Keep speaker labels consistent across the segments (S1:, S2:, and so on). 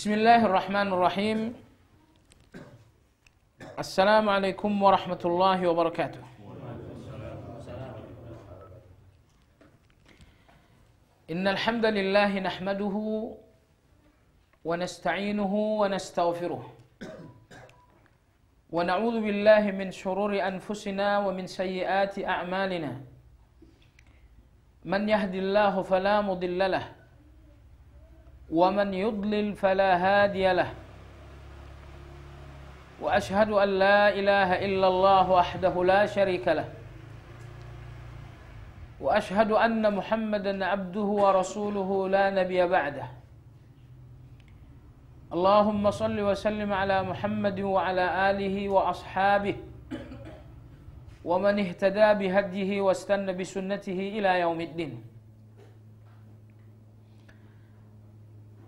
S1: بسم الله الرحمن الرحيم السلام عليكم ورحمة الله وبركاته إن الحمد لله نحمده ونستعينه ونستغفره ونعوذ بالله من شرور أنفسنا ومن سيئات أعمالنا من يهد الله فلا مضل له ومن يضلل فلا هادي له واشهد ان لا اله الا الله وحده لا شريك له واشهد ان محمدا عبده ورسوله لا نبي بعده اللهم صل وسلم على محمد وعلى اله واصحابه ومن اهتدى بهديه واستنى بسنته الى يوم الدين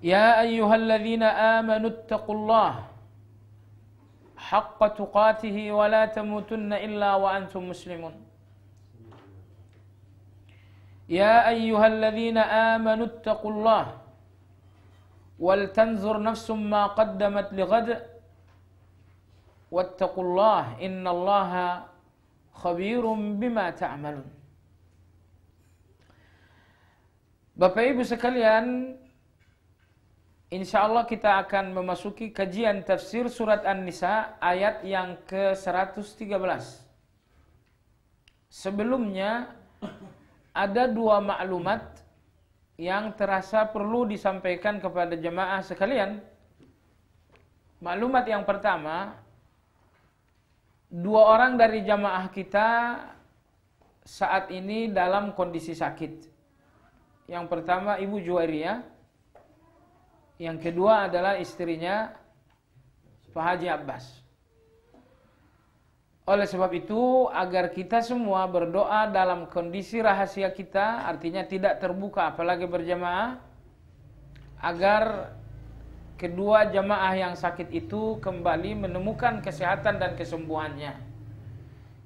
S1: يا أيها الذين آمنوا اتقوا الله حق تقاته ولا تموتن إلا وأنتم مسلمون يا أيها الذين آمنوا اتقوا الله ولتنظر نفس ما قدمت لغد واتقوا الله إن الله خبير بما تعملون Bapak Ibu sekalian, Insya Allah kita akan memasuki kajian tafsir surat An-Nisa ayat yang ke-113. Sebelumnya ada dua maklumat yang terasa perlu disampaikan kepada jemaah sekalian. Maklumat yang pertama, dua orang dari jamaah kita saat ini dalam kondisi sakit. Yang pertama Ibu Juwairiyah yang kedua adalah istrinya Pak Haji Abbas. Oleh sebab itu, agar kita semua berdoa dalam kondisi rahasia kita, artinya tidak terbuka, apalagi berjamaah, agar kedua jamaah yang sakit itu kembali menemukan kesehatan dan kesembuhannya.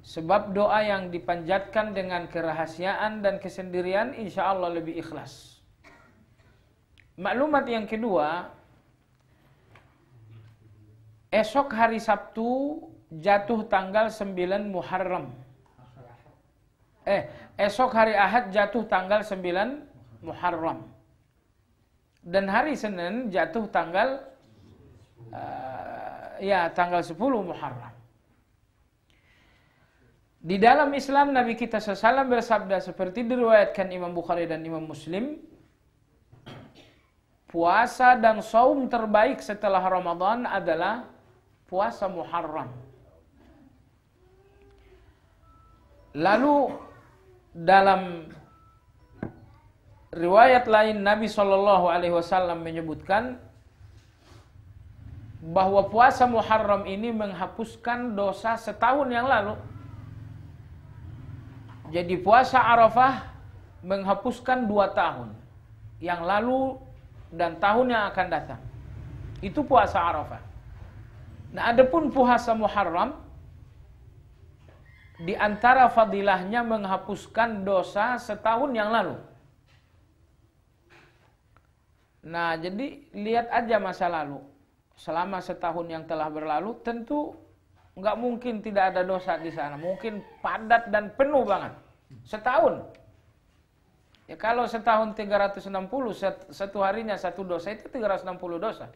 S1: Sebab doa yang dipanjatkan dengan kerahasiaan dan kesendirian, insya Allah lebih ikhlas. Maklumat yang kedua, esok hari Sabtu jatuh tanggal 9 Muharram. Eh, esok hari Ahad jatuh tanggal 9 Muharram. Dan hari Senin jatuh tanggal uh, ya tanggal 10 Muharram. Di dalam Islam Nabi kita SAW bersabda seperti diriwayatkan Imam Bukhari dan Imam Muslim puasa dan saum terbaik setelah Ramadan adalah puasa Muharram. Lalu dalam riwayat lain Nabi Shallallahu Alaihi Wasallam menyebutkan bahwa puasa Muharram ini menghapuskan dosa setahun yang lalu. Jadi puasa Arafah menghapuskan dua tahun. Yang lalu dan tahun yang akan datang. Itu puasa Arafah. Nah, adapun puasa Muharram di antara fadilahnya menghapuskan dosa setahun yang lalu. Nah, jadi lihat aja masa lalu. Selama setahun yang telah berlalu, tentu nggak mungkin tidak ada dosa di sana. Mungkin padat dan penuh banget. Setahun. Ya kalau setahun 360, satu harinya satu dosa itu 360 dosa.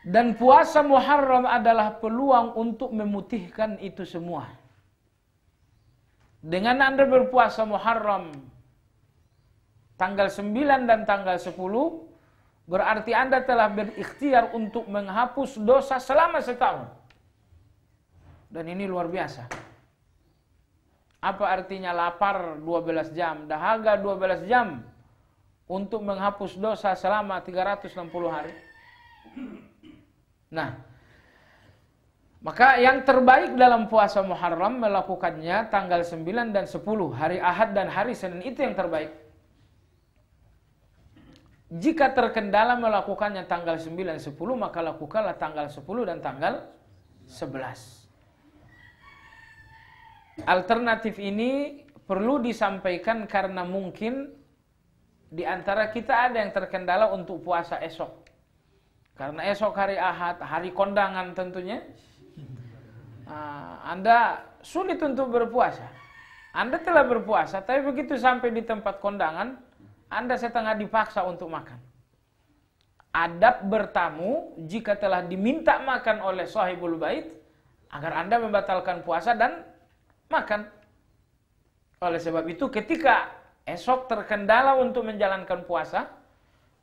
S1: Dan puasa Muharram adalah peluang untuk memutihkan itu semua. Dengan Anda berpuasa Muharram tanggal 9 dan tanggal 10, berarti Anda telah berikhtiar untuk menghapus dosa selama setahun. Dan ini luar biasa. Apa artinya lapar 12 jam, dahaga 12 jam untuk menghapus dosa selama 360 hari? Nah, maka yang terbaik dalam puasa Muharram melakukannya tanggal 9 dan 10, hari Ahad dan hari Senin itu yang terbaik. Jika terkendala melakukannya tanggal 9 10 maka lakukanlah tanggal 10 dan tanggal 11. Alternatif ini perlu disampaikan karena mungkin di antara kita ada yang terkendala untuk puasa esok. Karena esok hari Ahad, hari kondangan tentunya. Ah, Anda sulit untuk berpuasa. Anda telah berpuasa, tapi begitu sampai di tempat kondangan, Anda setengah dipaksa untuk makan. Adab bertamu jika telah diminta makan oleh sahibul bait agar Anda membatalkan puasa dan makan. Oleh sebab itu ketika esok terkendala untuk menjalankan puasa,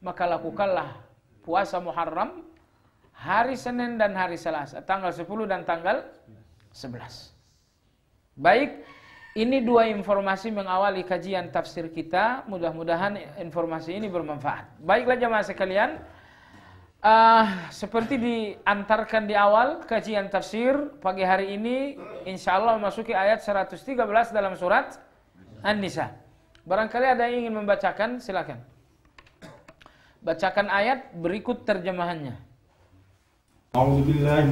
S1: maka lakukanlah puasa Muharram hari Senin dan hari Selasa, tanggal 10 dan tanggal 11. Baik, ini dua informasi mengawali kajian tafsir kita. Mudah-mudahan informasi ini bermanfaat. Baiklah jemaah sekalian, Uh, seperti diantarkan di awal kajian tafsir pagi hari ini insya Allah memasuki ayat 113 dalam surat An-Nisa. Barangkali ada yang ingin membacakan silakan. Bacakan ayat berikut terjemahannya.
S2: A'udzubillahi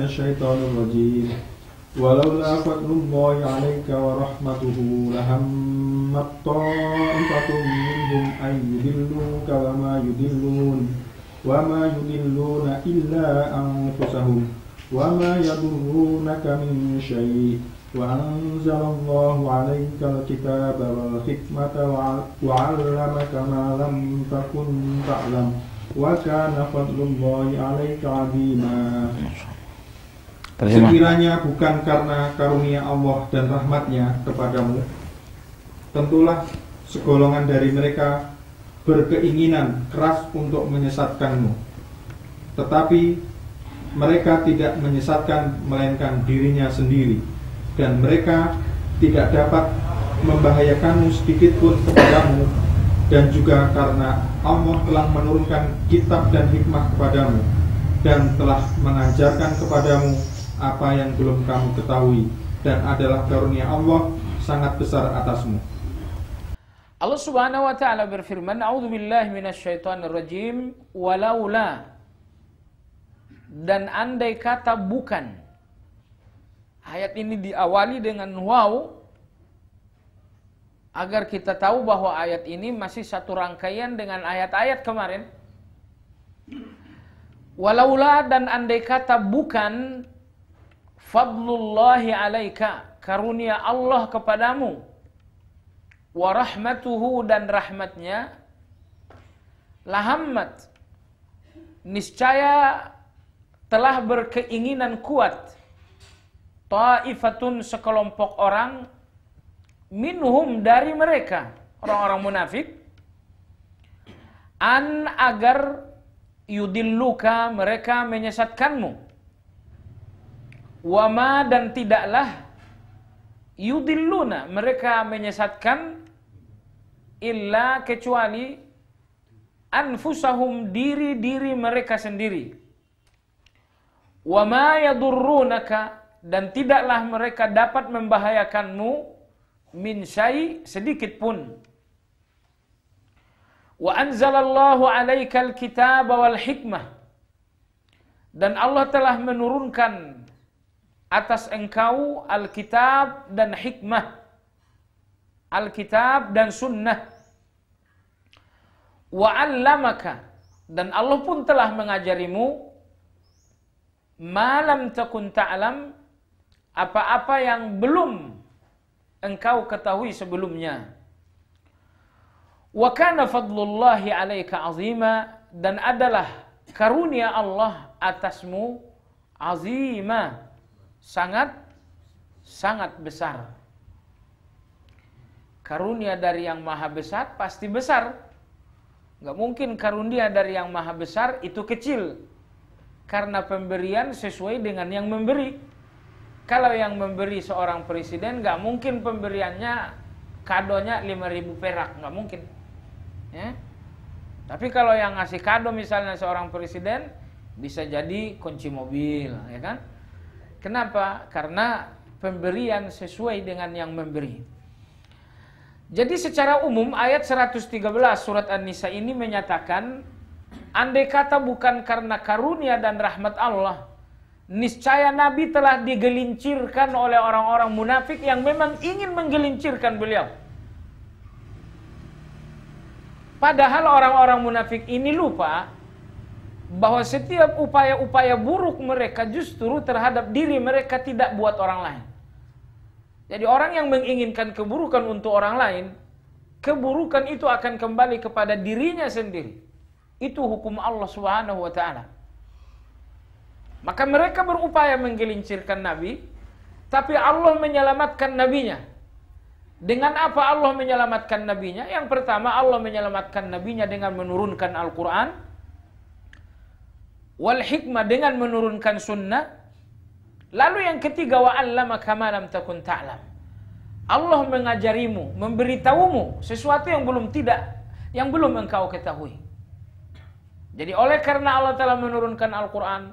S2: وَمَا يُضِلُّونَ إِلَّا أَنفُسَهُمْ وَمَا يَضُرُّونَكَ من شَيْءٍ وَأَنزَلَ اللَّهُ عَلَيْكَ الْكِتَابَ وَالْحِكْمَةَ وَعَلَّمَكَ مَا لَمْ تَكُنْ تَعْلَمُ وَكَانَ فَضْلُ اللَّهِ عَلَيْكَ عَظِيمًا Sekiranya bukan karena karunia Allah dan rahmatnya kepadamu, tentulah segolongan dari mereka berkeinginan keras untuk menyesatkanmu. Tetapi mereka tidak menyesatkan melainkan dirinya sendiri dan mereka tidak dapat membahayakanmu sedikit pun kepadamu dan juga karena Allah telah menurunkan kitab dan hikmah kepadamu dan telah mengajarkan kepadamu apa yang belum kamu ketahui dan adalah karunia Allah sangat besar atasmu.
S1: Allah Subhanahu wa taala berfirman, "A'udzu billahi minasyaitonir rajim, walaula dan andai kata bukan." Ayat ini diawali dengan waw agar kita tahu bahwa ayat ini masih satu rangkaian dengan ayat-ayat kemarin. Walaula dan andai kata bukan fadlullahi alaika karunia Allah kepadamu wa dan rahmatnya lahammat niscaya telah berkeinginan kuat taifatun sekelompok orang minhum dari mereka orang-orang munafik an agar yudilluka mereka menyesatkanmu wama dan tidaklah yudilluna mereka menyesatkan illa kecuali anfusahum diri-diri mereka sendiri. Wa ma yadurrunaka dan tidaklah mereka dapat membahayakanmu min syai sedikit pun. Wa anzalallahu alaikal kitab wal hikmah. Dan Allah telah menurunkan atas engkau Alkitab dan hikmah. Alkitab dan Sunnah. Wa'allamaka. Dan Allah pun telah mengajarimu malam takun ta'lam apa-apa yang belum engkau ketahui sebelumnya. Wa kana fadlullahi alaika azima dan adalah karunia Allah atasmu azimah sangat sangat besar karunia dari yang maha besar pasti besar. Nggak mungkin karunia dari yang maha besar itu kecil. Karena pemberian sesuai dengan yang memberi. Kalau yang memberi seorang presiden, gak mungkin pemberiannya kadonya 5000 perak. Gak mungkin. Ya. Tapi kalau yang ngasih kado misalnya seorang presiden, bisa jadi kunci mobil, ya kan? Kenapa? Karena pemberian sesuai dengan yang memberi. Jadi secara umum ayat 113 surat An-Nisa ini menyatakan andai kata bukan karena karunia dan rahmat Allah niscaya Nabi telah digelincirkan oleh orang-orang munafik yang memang ingin menggelincirkan beliau. Padahal orang-orang munafik ini lupa bahwa setiap upaya-upaya buruk mereka justru terhadap diri mereka tidak buat orang lain. Jadi orang yang menginginkan keburukan untuk orang lain, keburukan itu akan kembali kepada dirinya sendiri. Itu hukum Allah Subhanahu wa taala. Maka mereka berupaya menggelincirkan Nabi, tapi Allah menyelamatkan nabinya. Dengan apa Allah menyelamatkan nabinya? Yang pertama Allah menyelamatkan nabinya dengan menurunkan Al-Qur'an wal hikmah dengan menurunkan sunnah Lalu yang ketiga wa 'allama kama lam takun ta'lam. Allah mengajarimu, memberitahumu sesuatu yang belum tidak yang belum engkau ketahui. Jadi oleh karena Allah telah menurunkan Al-Qur'an,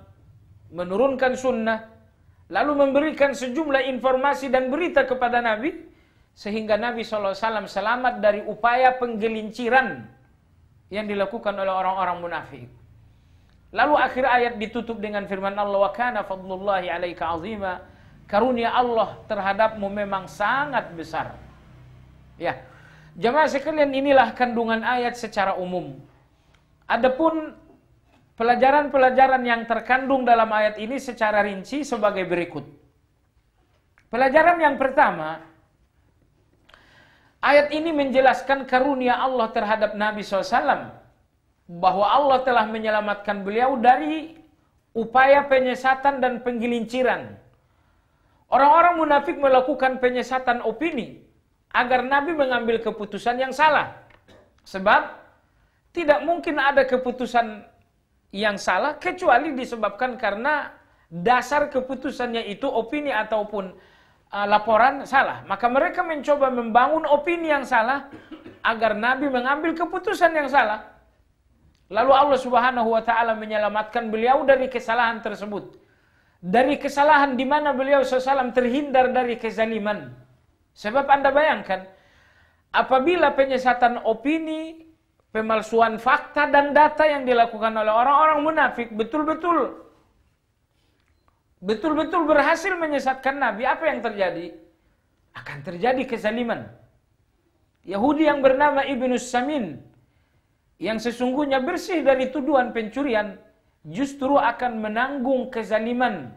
S1: menurunkan sunnah, lalu memberikan sejumlah informasi dan berita kepada Nabi sehingga Nabi SAW selamat dari upaya penggelinciran yang dilakukan oleh orang-orang munafik. Lalu akhir ayat ditutup dengan firman Allah wa kana fadlullahi 'alaika 'azima. Karunia Allah terhadapmu memang sangat besar. Ya. Jamaah sekalian inilah kandungan ayat secara umum. Adapun pelajaran-pelajaran yang terkandung dalam ayat ini secara rinci sebagai berikut. Pelajaran yang pertama, ayat ini menjelaskan karunia Allah terhadap Nabi SAW bahwa Allah telah menyelamatkan beliau dari upaya penyesatan dan penggelinciran. Orang-orang munafik melakukan penyesatan opini agar Nabi mengambil keputusan yang salah. Sebab tidak mungkin ada keputusan yang salah kecuali disebabkan karena dasar keputusannya itu opini ataupun uh, laporan salah. Maka mereka mencoba membangun opini yang salah agar Nabi mengambil keputusan yang salah. Lalu Allah Subhanahu wa taala menyelamatkan beliau dari kesalahan tersebut. Dari kesalahan di mana beliau SAW terhindar dari kezaliman. Sebab Anda bayangkan, apabila penyesatan opini, pemalsuan fakta dan data yang dilakukan oleh orang-orang munafik betul-betul betul-betul berhasil menyesatkan Nabi, apa yang terjadi? Akan terjadi kezaliman. Yahudi yang bernama Ibnu Samin yang sesungguhnya bersih dari tuduhan pencurian justru akan menanggung kezaliman.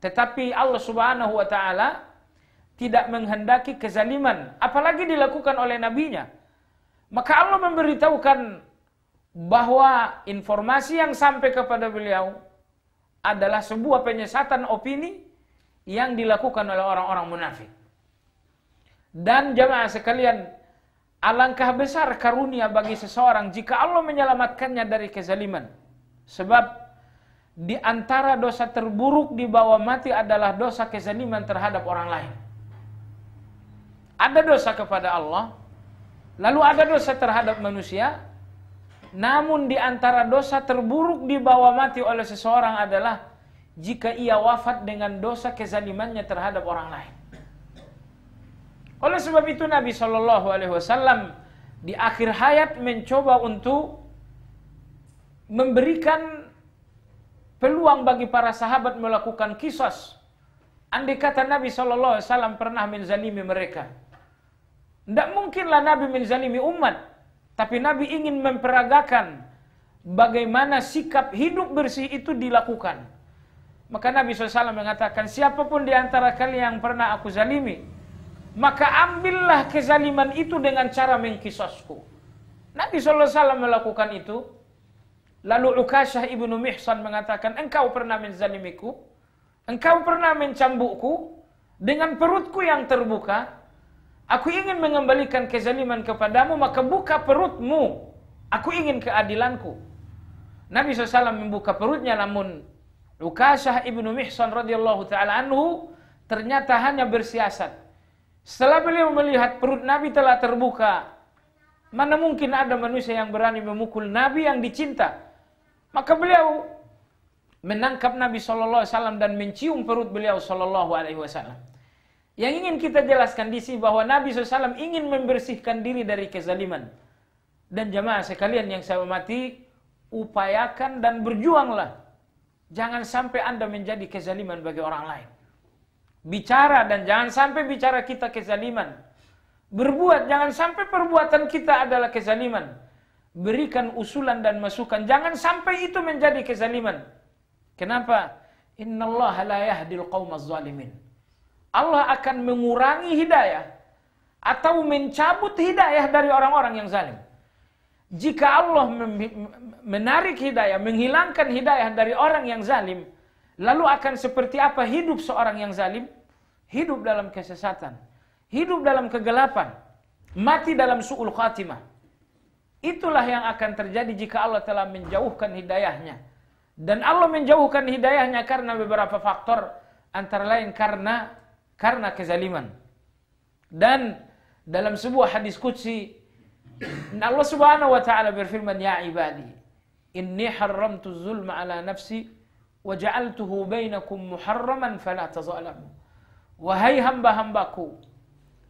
S1: Tetapi Allah Subhanahu wa taala tidak menghendaki kezaliman apalagi dilakukan oleh nabinya. Maka Allah memberitahukan bahwa informasi yang sampai kepada beliau adalah sebuah penyesatan opini yang dilakukan oleh orang-orang munafik. Dan jamaah sekalian, Alangkah besar karunia bagi seseorang jika Allah menyelamatkannya dari kezaliman. Sebab di antara dosa terburuk di bawah mati adalah dosa kezaliman terhadap orang lain. Ada dosa kepada Allah, lalu ada dosa terhadap manusia. Namun di antara dosa terburuk di bawah mati oleh seseorang adalah jika ia wafat dengan dosa kezalimannya terhadap orang lain. Oleh sebab itu Nabi Shallallahu Alaihi Wasallam di akhir hayat mencoba untuk memberikan peluang bagi para sahabat melakukan kisos. Andai kata Nabi Shallallahu Alaihi Wasallam pernah menzalimi mereka, tidak mungkinlah Nabi menzalimi umat, tapi Nabi ingin memperagakan bagaimana sikap hidup bersih itu dilakukan. Maka Nabi SAW mengatakan, siapapun di antara kalian yang pernah aku zalimi, maka ambillah kezaliman itu dengan cara mengkisosku. Nabi Alaihi Wasallam melakukan itu. Lalu Ukasyah ibnu Mihsan mengatakan, engkau pernah menzalimiku, engkau pernah mencambukku, dengan perutku yang terbuka, aku ingin mengembalikan kezaliman kepadamu, maka buka perutmu, aku ingin keadilanku. Nabi SAW membuka perutnya, namun Ukasyah ibnu Mihsan radhiyallahu taala anhu ternyata hanya bersiasat setelah beliau melihat perut Nabi telah terbuka, mana mungkin ada manusia yang berani memukul Nabi yang dicinta? Maka beliau menangkap Nabi Shallallahu Alaihi Wasallam dan mencium perut beliau Shallallahu Alaihi Wasallam. Yang ingin kita jelaskan di sini bahwa Nabi SAW ingin membersihkan diri dari kezaliman. Dan jamaah sekalian yang saya mati, upayakan dan berjuanglah. Jangan sampai Anda menjadi kezaliman bagi orang lain. Bicara dan jangan sampai bicara kita kezaliman. Berbuat jangan sampai perbuatan kita adalah kezaliman. Berikan usulan dan masukan. Jangan sampai itu menjadi kezaliman. Kenapa? Innallaha la yahdil qaumaz zalimin. Allah akan mengurangi hidayah atau mencabut hidayah dari orang-orang yang zalim. Jika Allah menarik hidayah, menghilangkan hidayah dari orang yang zalim, lalu akan seperti apa hidup seorang yang zalim? hidup dalam kesesatan, hidup dalam kegelapan, mati dalam su'ul khatimah. Itulah yang akan terjadi jika Allah telah menjauhkan hidayahnya. Dan Allah menjauhkan hidayahnya karena beberapa faktor, antara lain karena karena kezaliman. Dan dalam sebuah hadis kudsi, Allah Subhanahu wa taala berfirman, "Ya ibadi, inni haramtu zulma ala nafsi wa ja'altuhu bainakum muharraman fala tazalamu." Wahai hamba-hambaku,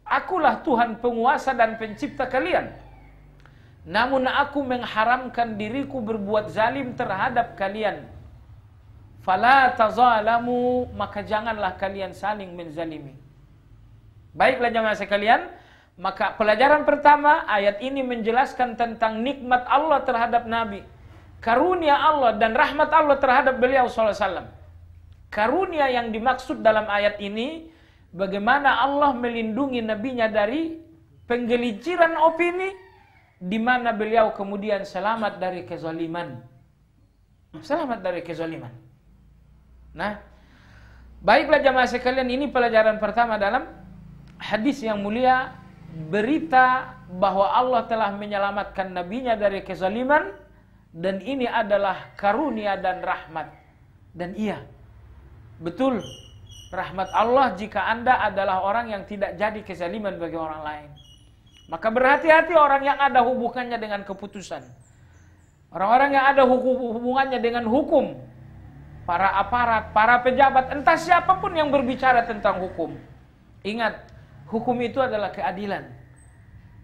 S1: akulah Tuhan penguasa dan pencipta kalian. Namun aku mengharamkan diriku berbuat zalim terhadap kalian. Fala tazalamu, maka janganlah kalian saling menzalimi. Baiklah jemaah sekalian, maka pelajaran pertama ayat ini menjelaskan tentang nikmat Allah terhadap Nabi. Karunia Allah dan rahmat Allah terhadap beliau SAW. Karunia yang dimaksud dalam ayat ini bagaimana Allah melindungi nabinya dari penggelinciran opini di mana beliau kemudian selamat dari kezaliman. Selamat dari kezaliman. Nah, baiklah jamaah sekalian ini pelajaran pertama dalam hadis yang mulia berita bahwa Allah telah menyelamatkan nabinya dari kezaliman dan ini adalah karunia dan rahmat. Dan iya, betul rahmat Allah jika Anda adalah orang yang tidak jadi kezaliman bagi orang lain. Maka berhati-hati orang yang ada hubungannya dengan keputusan. Orang-orang yang ada hubungannya dengan hukum. Para aparat, para pejabat, entah siapapun yang berbicara tentang hukum. Ingat, hukum itu adalah keadilan.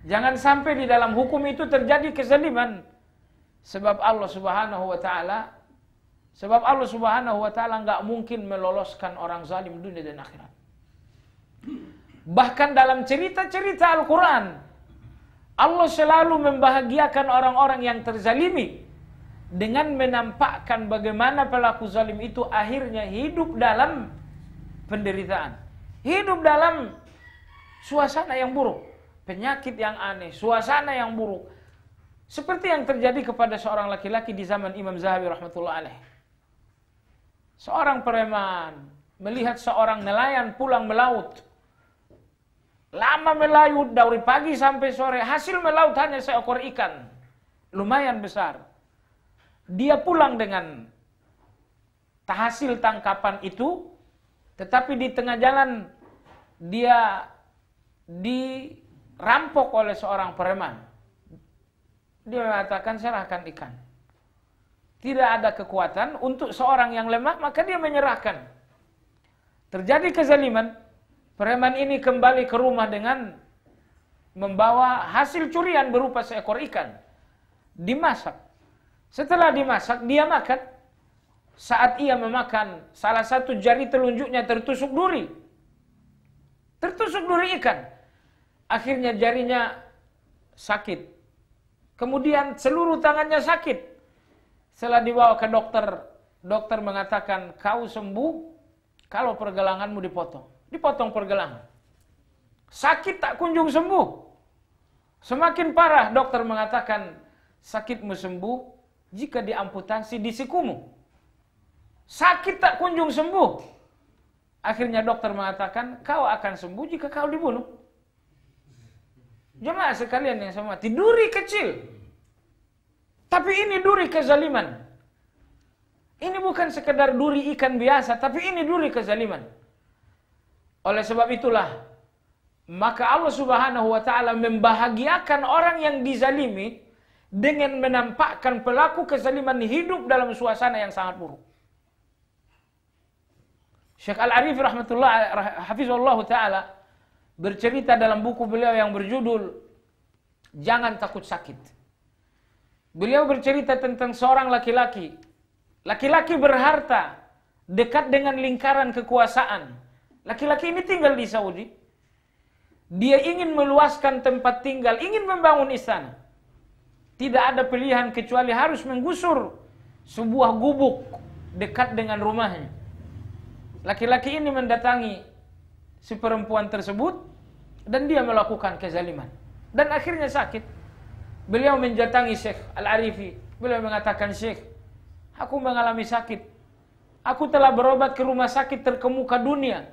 S1: Jangan sampai di dalam hukum itu terjadi kezaliman. Sebab Allah subhanahu wa ta'ala Sebab Allah Subhanahu wa taala nggak mungkin meloloskan orang zalim dunia dan akhirat. Bahkan dalam cerita-cerita Al-Qur'an Allah selalu membahagiakan orang-orang yang terzalimi dengan menampakkan bagaimana pelaku zalim itu akhirnya hidup dalam penderitaan. Hidup dalam suasana yang buruk, penyakit yang aneh, suasana yang buruk. Seperti yang terjadi kepada seorang laki-laki di zaman Imam Zahabi rahmatullah alaihi. Seorang preman melihat seorang nelayan pulang melaut. Lama melaut dari pagi sampai sore, hasil melaut hanya seekor ikan. Lumayan besar. Dia pulang dengan hasil tangkapan itu, tetapi di tengah jalan dia dirampok oleh seorang preman. Dia mengatakan, serahkan ikan tidak ada kekuatan untuk seorang yang lemah, maka dia menyerahkan. Terjadi kezaliman, preman ini kembali ke rumah dengan membawa hasil curian berupa seekor ikan. Dimasak. Setelah dimasak, dia makan. Saat ia memakan, salah satu jari telunjuknya tertusuk duri. Tertusuk duri ikan. Akhirnya jarinya sakit. Kemudian seluruh tangannya sakit. Setelah dibawa ke dokter, dokter mengatakan kau sembuh kalau pergelanganmu dipotong. Dipotong pergelangan. Sakit tak kunjung sembuh. Semakin parah dokter mengatakan sakitmu sembuh jika diamputasi di sikumu. Sakit tak kunjung sembuh. Akhirnya dokter mengatakan kau akan sembuh jika kau dibunuh. Jemaah sekalian yang sama, tiduri kecil. Tapi ini duri kezaliman. Ini bukan sekedar duri ikan biasa, tapi ini duri kezaliman. Oleh sebab itulah, maka Allah subhanahu wa ta'ala membahagiakan orang yang dizalimi dengan menampakkan pelaku kezaliman hidup dalam suasana yang sangat buruk. Syekh Al-Arif rahmatullah hafizullah ta'ala bercerita dalam buku beliau yang berjudul Jangan Takut Sakit. Beliau bercerita tentang seorang laki-laki. Laki-laki berharta, dekat dengan lingkaran kekuasaan. Laki-laki ini tinggal di Saudi. Dia ingin meluaskan tempat tinggal, ingin membangun istana. Tidak ada pilihan kecuali harus menggusur sebuah gubuk dekat dengan rumahnya. Laki-laki ini mendatangi si perempuan tersebut dan dia melakukan kezaliman. Dan akhirnya sakit. Beliau menjatangi Syekh Al-Arifi. Beliau mengatakan, Syekh, aku mengalami sakit. Aku telah berobat ke rumah sakit terkemuka dunia.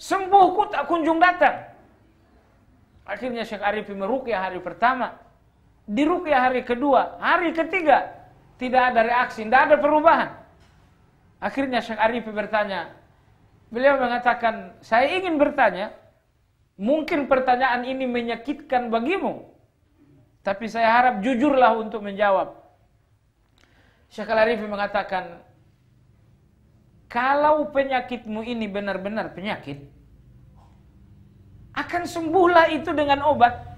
S1: Sembuhku tak kunjung datang. Akhirnya Syekh Arifi merukyah hari pertama. Dirukyah hari kedua, hari ketiga. Tidak ada reaksi, tidak ada perubahan. Akhirnya Syekh Arifi bertanya. Beliau mengatakan, saya ingin bertanya. Mungkin pertanyaan ini menyakitkan bagimu. Tapi saya harap jujurlah untuk menjawab. Syekh Al-Arifi mengatakan, kalau penyakitmu ini benar-benar penyakit, akan sembuhlah itu dengan obat.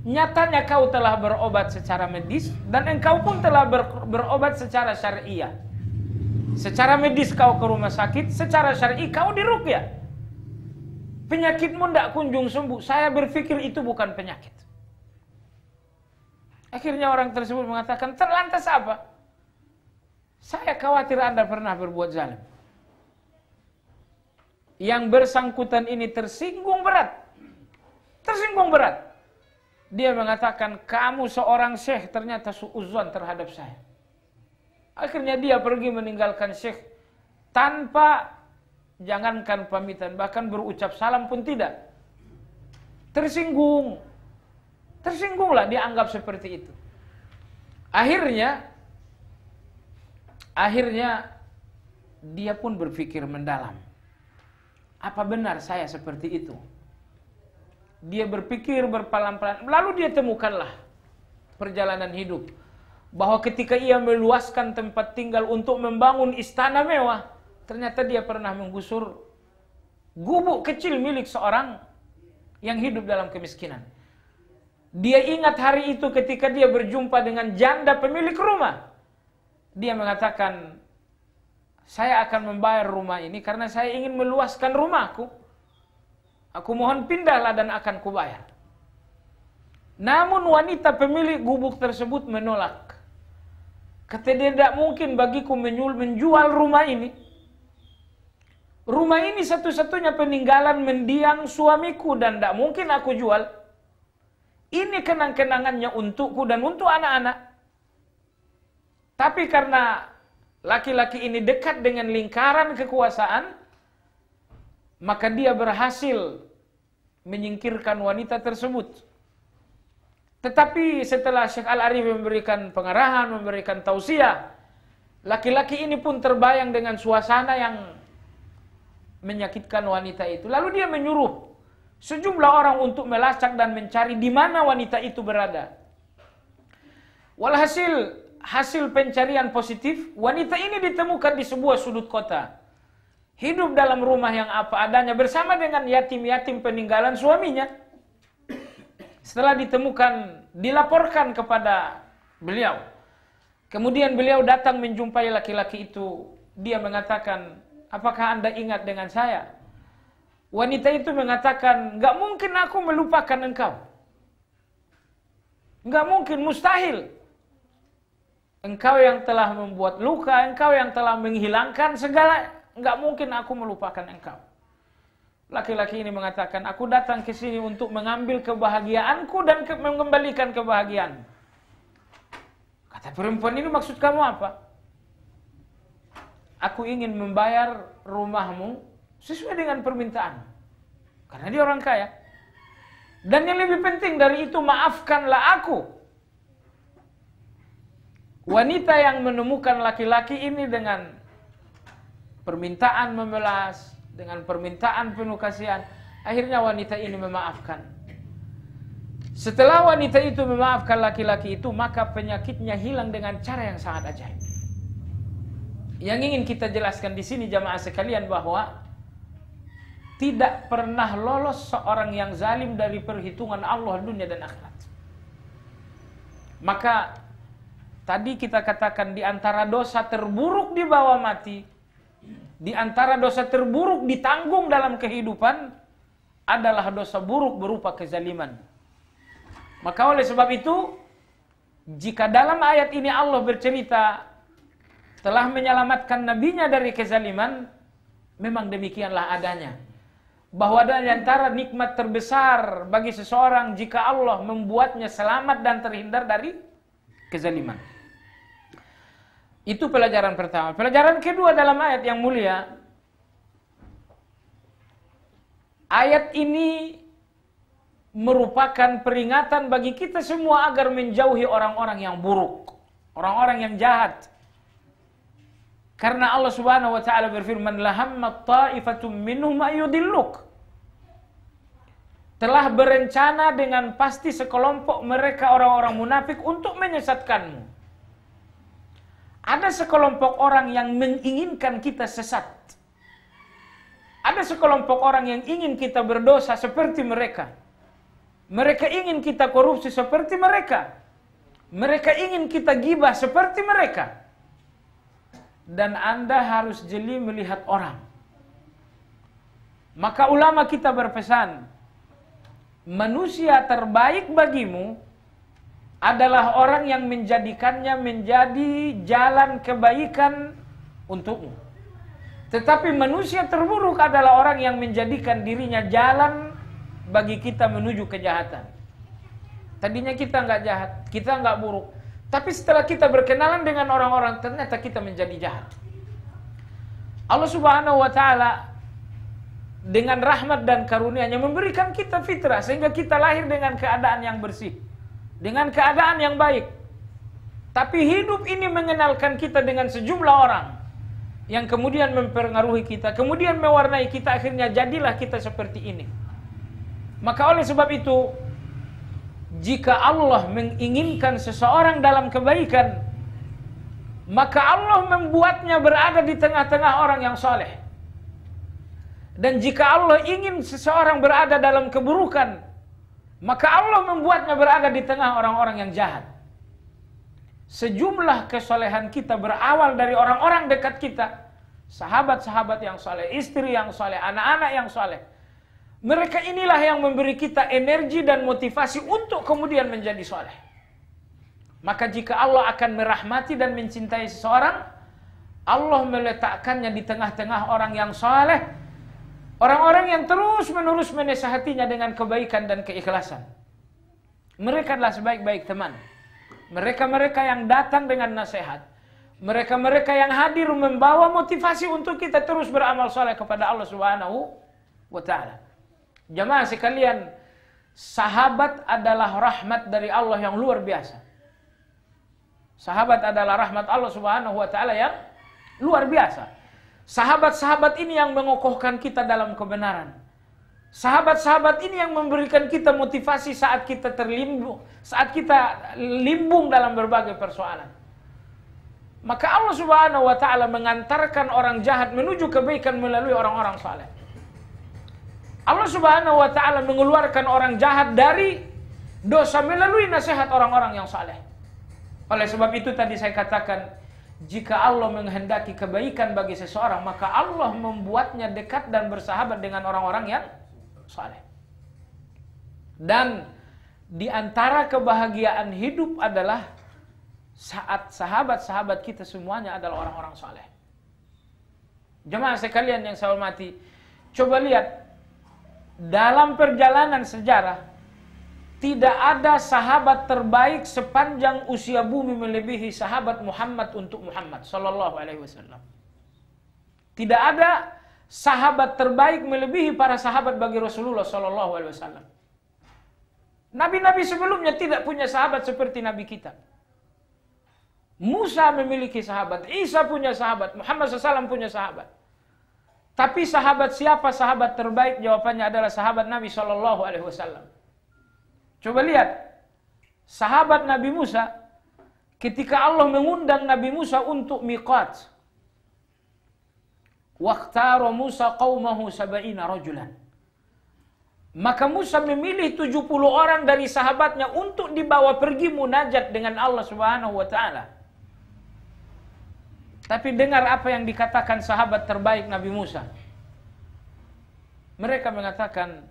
S1: Nyatanya kau telah berobat secara medis dan engkau pun telah ber, berobat secara syariah. Secara medis kau ke rumah sakit, secara syariah kau dirukyah. Penyakitmu tidak kunjung sembuh. Saya berpikir itu bukan penyakit. Akhirnya orang tersebut mengatakan, terlantas apa? Saya khawatir Anda pernah berbuat zalim. Yang bersangkutan ini tersinggung berat. Tersinggung berat. Dia mengatakan, kamu seorang syekh ternyata suuzon terhadap saya. Akhirnya dia pergi meninggalkan syekh tanpa jangankan pamitan, bahkan berucap salam pun tidak. Tersinggung, Tersinggunglah dianggap seperti itu. Akhirnya akhirnya dia pun berpikir mendalam. Apa benar saya seperti itu? Dia berpikir berpelan-pelan. Lalu dia temukanlah perjalanan hidup bahwa ketika ia meluaskan tempat tinggal untuk membangun istana mewah, ternyata dia pernah menggusur gubuk kecil milik seorang yang hidup dalam kemiskinan. Dia ingat hari itu ketika dia berjumpa dengan janda pemilik rumah. Dia mengatakan, saya akan membayar rumah ini karena saya ingin meluaskan rumahku. Aku mohon pindahlah dan akan kubayar. Namun wanita pemilik gubuk tersebut menolak. Kata dia tidak mungkin bagiku menjual rumah ini. Rumah ini satu-satunya peninggalan mendiang suamiku dan tidak mungkin aku jual. Ini kenang-kenangannya untukku dan untuk anak-anak. Tapi karena laki-laki ini dekat dengan lingkaran kekuasaan, maka dia berhasil menyingkirkan wanita tersebut. Tetapi setelah Syekh Al-Arif memberikan pengarahan, memberikan tausiah, laki-laki ini pun terbayang dengan suasana yang menyakitkan wanita itu. Lalu dia menyuruh sejumlah orang untuk melacak dan mencari di mana wanita itu berada. Walhasil hasil pencarian positif, wanita ini ditemukan di sebuah sudut kota. Hidup dalam rumah yang apa adanya bersama dengan yatim-yatim peninggalan suaminya. Setelah ditemukan, dilaporkan kepada beliau. Kemudian beliau datang menjumpai laki-laki itu. Dia mengatakan, apakah Anda ingat dengan saya? Wanita itu mengatakan, nggak mungkin aku melupakan engkau. Nggak mungkin, mustahil. Engkau yang telah membuat luka, engkau yang telah menghilangkan segala, nggak mungkin aku melupakan engkau. Laki-laki ini mengatakan, aku datang ke sini untuk mengambil kebahagiaanku dan ke mengembalikan kebahagiaan. Kata perempuan ini maksud kamu apa? Aku ingin membayar rumahmu Sesuai dengan permintaan. Karena dia orang kaya. Dan yang lebih penting dari itu maafkanlah aku. Wanita yang menemukan laki-laki ini dengan permintaan memelas, dengan permintaan penuh kasihan, akhirnya wanita ini memaafkan. Setelah wanita itu memaafkan laki-laki itu, maka penyakitnya hilang dengan cara yang sangat ajaib. Yang ingin kita jelaskan di sini jamaah sekalian bahwa tidak pernah lolos seorang yang zalim dari perhitungan Allah dunia dan akhirat. Maka tadi kita katakan di antara dosa terburuk di bawah mati, di antara dosa terburuk ditanggung dalam kehidupan adalah dosa buruk berupa kezaliman. Maka oleh sebab itu, jika dalam ayat ini Allah bercerita telah menyelamatkan nabinya dari kezaliman, memang demikianlah adanya bahwa ada antara nikmat terbesar bagi seseorang jika Allah membuatnya selamat dan terhindar dari kezaliman. Itu pelajaran pertama. Pelajaran kedua dalam ayat yang mulia. Ayat ini merupakan peringatan bagi kita semua agar menjauhi orang-orang yang buruk, orang-orang yang jahat. Karena Allah Subhanahu wa taala berfirman, "Lahammat ta'ifatum minhum ayudilluk." Telah berencana dengan pasti sekelompok mereka orang-orang munafik untuk menyesatkanmu. Ada sekelompok orang yang menginginkan kita sesat. Ada sekelompok orang yang ingin kita berdosa seperti mereka. Mereka ingin kita korupsi seperti mereka. Mereka ingin kita gibah seperti mereka dan Anda harus jeli melihat orang. Maka ulama kita berpesan, manusia terbaik bagimu adalah orang yang menjadikannya menjadi jalan kebaikan untukmu. Tetapi manusia terburuk adalah orang yang menjadikan dirinya jalan bagi kita menuju kejahatan. Tadinya kita nggak jahat, kita nggak buruk, tapi setelah kita berkenalan dengan orang-orang, ternyata kita menjadi jahat. Allah Subhanahu wa Ta'ala dengan rahmat dan karunia-Nya memberikan kita fitrah sehingga kita lahir dengan keadaan yang bersih, dengan keadaan yang baik. Tapi hidup ini mengenalkan kita dengan sejumlah orang yang kemudian mempengaruhi kita, kemudian mewarnai kita akhirnya jadilah kita seperti ini. Maka oleh sebab itu jika Allah menginginkan seseorang dalam kebaikan, maka Allah membuatnya berada di tengah-tengah orang yang soleh. Dan jika Allah ingin seseorang berada dalam keburukan, maka Allah membuatnya berada di tengah orang-orang yang jahat. Sejumlah kesolehan kita berawal dari orang-orang dekat kita. Sahabat-sahabat yang soleh, istri yang soleh, anak-anak yang soleh mereka inilah yang memberi kita energi dan motivasi untuk kemudian menjadi soleh. Maka jika Allah akan merahmati dan mencintai seseorang, Allah meletakkannya di tengah-tengah orang yang soleh, orang-orang yang terus-menerus menasihatinya dengan kebaikan dan keikhlasan. Mereka adalah sebaik-baik teman. Mereka-mereka yang datang dengan nasihat. Mereka-mereka yang hadir membawa motivasi untuk kita terus beramal soleh kepada Allah Subhanahu wa Ta'ala. Jamaah sekalian, sahabat adalah rahmat dari Allah yang luar biasa. Sahabat adalah rahmat Allah Subhanahu wa taala yang luar biasa. Sahabat-sahabat ini yang mengokohkan kita dalam kebenaran. Sahabat-sahabat ini yang memberikan kita motivasi saat kita terlimbung, saat kita limbung dalam berbagai persoalan. Maka Allah Subhanahu wa taala mengantarkan orang jahat menuju kebaikan melalui orang-orang saleh. Allah Subhanahu wa taala mengeluarkan orang jahat dari dosa melalui nasihat orang-orang yang saleh. Oleh sebab itu tadi saya katakan, jika Allah menghendaki kebaikan bagi seseorang, maka Allah membuatnya dekat dan bersahabat dengan orang-orang yang saleh. Dan di antara kebahagiaan hidup adalah saat sahabat-sahabat kita semuanya adalah orang-orang saleh. Jemaah sekalian yang saya hormati, coba lihat dalam perjalanan sejarah tidak ada sahabat terbaik sepanjang usia bumi melebihi sahabat Muhammad untuk Muhammad sallallahu alaihi wasallam. Tidak ada sahabat terbaik melebihi para sahabat bagi Rasulullah sallallahu alaihi wasallam. Nabi-nabi sebelumnya tidak punya sahabat seperti nabi kita. Musa memiliki sahabat, Isa punya sahabat, Muhammad SAW punya sahabat. Tapi sahabat siapa sahabat terbaik? Jawabannya adalah sahabat Nabi Shallallahu Alaihi Wasallam. Coba lihat sahabat Nabi Musa ketika Allah mengundang Nabi Musa untuk miqat. Waktu Musa qaumahu sab'ina rojulan, Maka Musa memilih 70 orang dari sahabatnya untuk dibawa pergi munajat dengan Allah Subhanahu wa taala. Tapi dengar apa yang dikatakan sahabat terbaik Nabi Musa. Mereka mengatakan,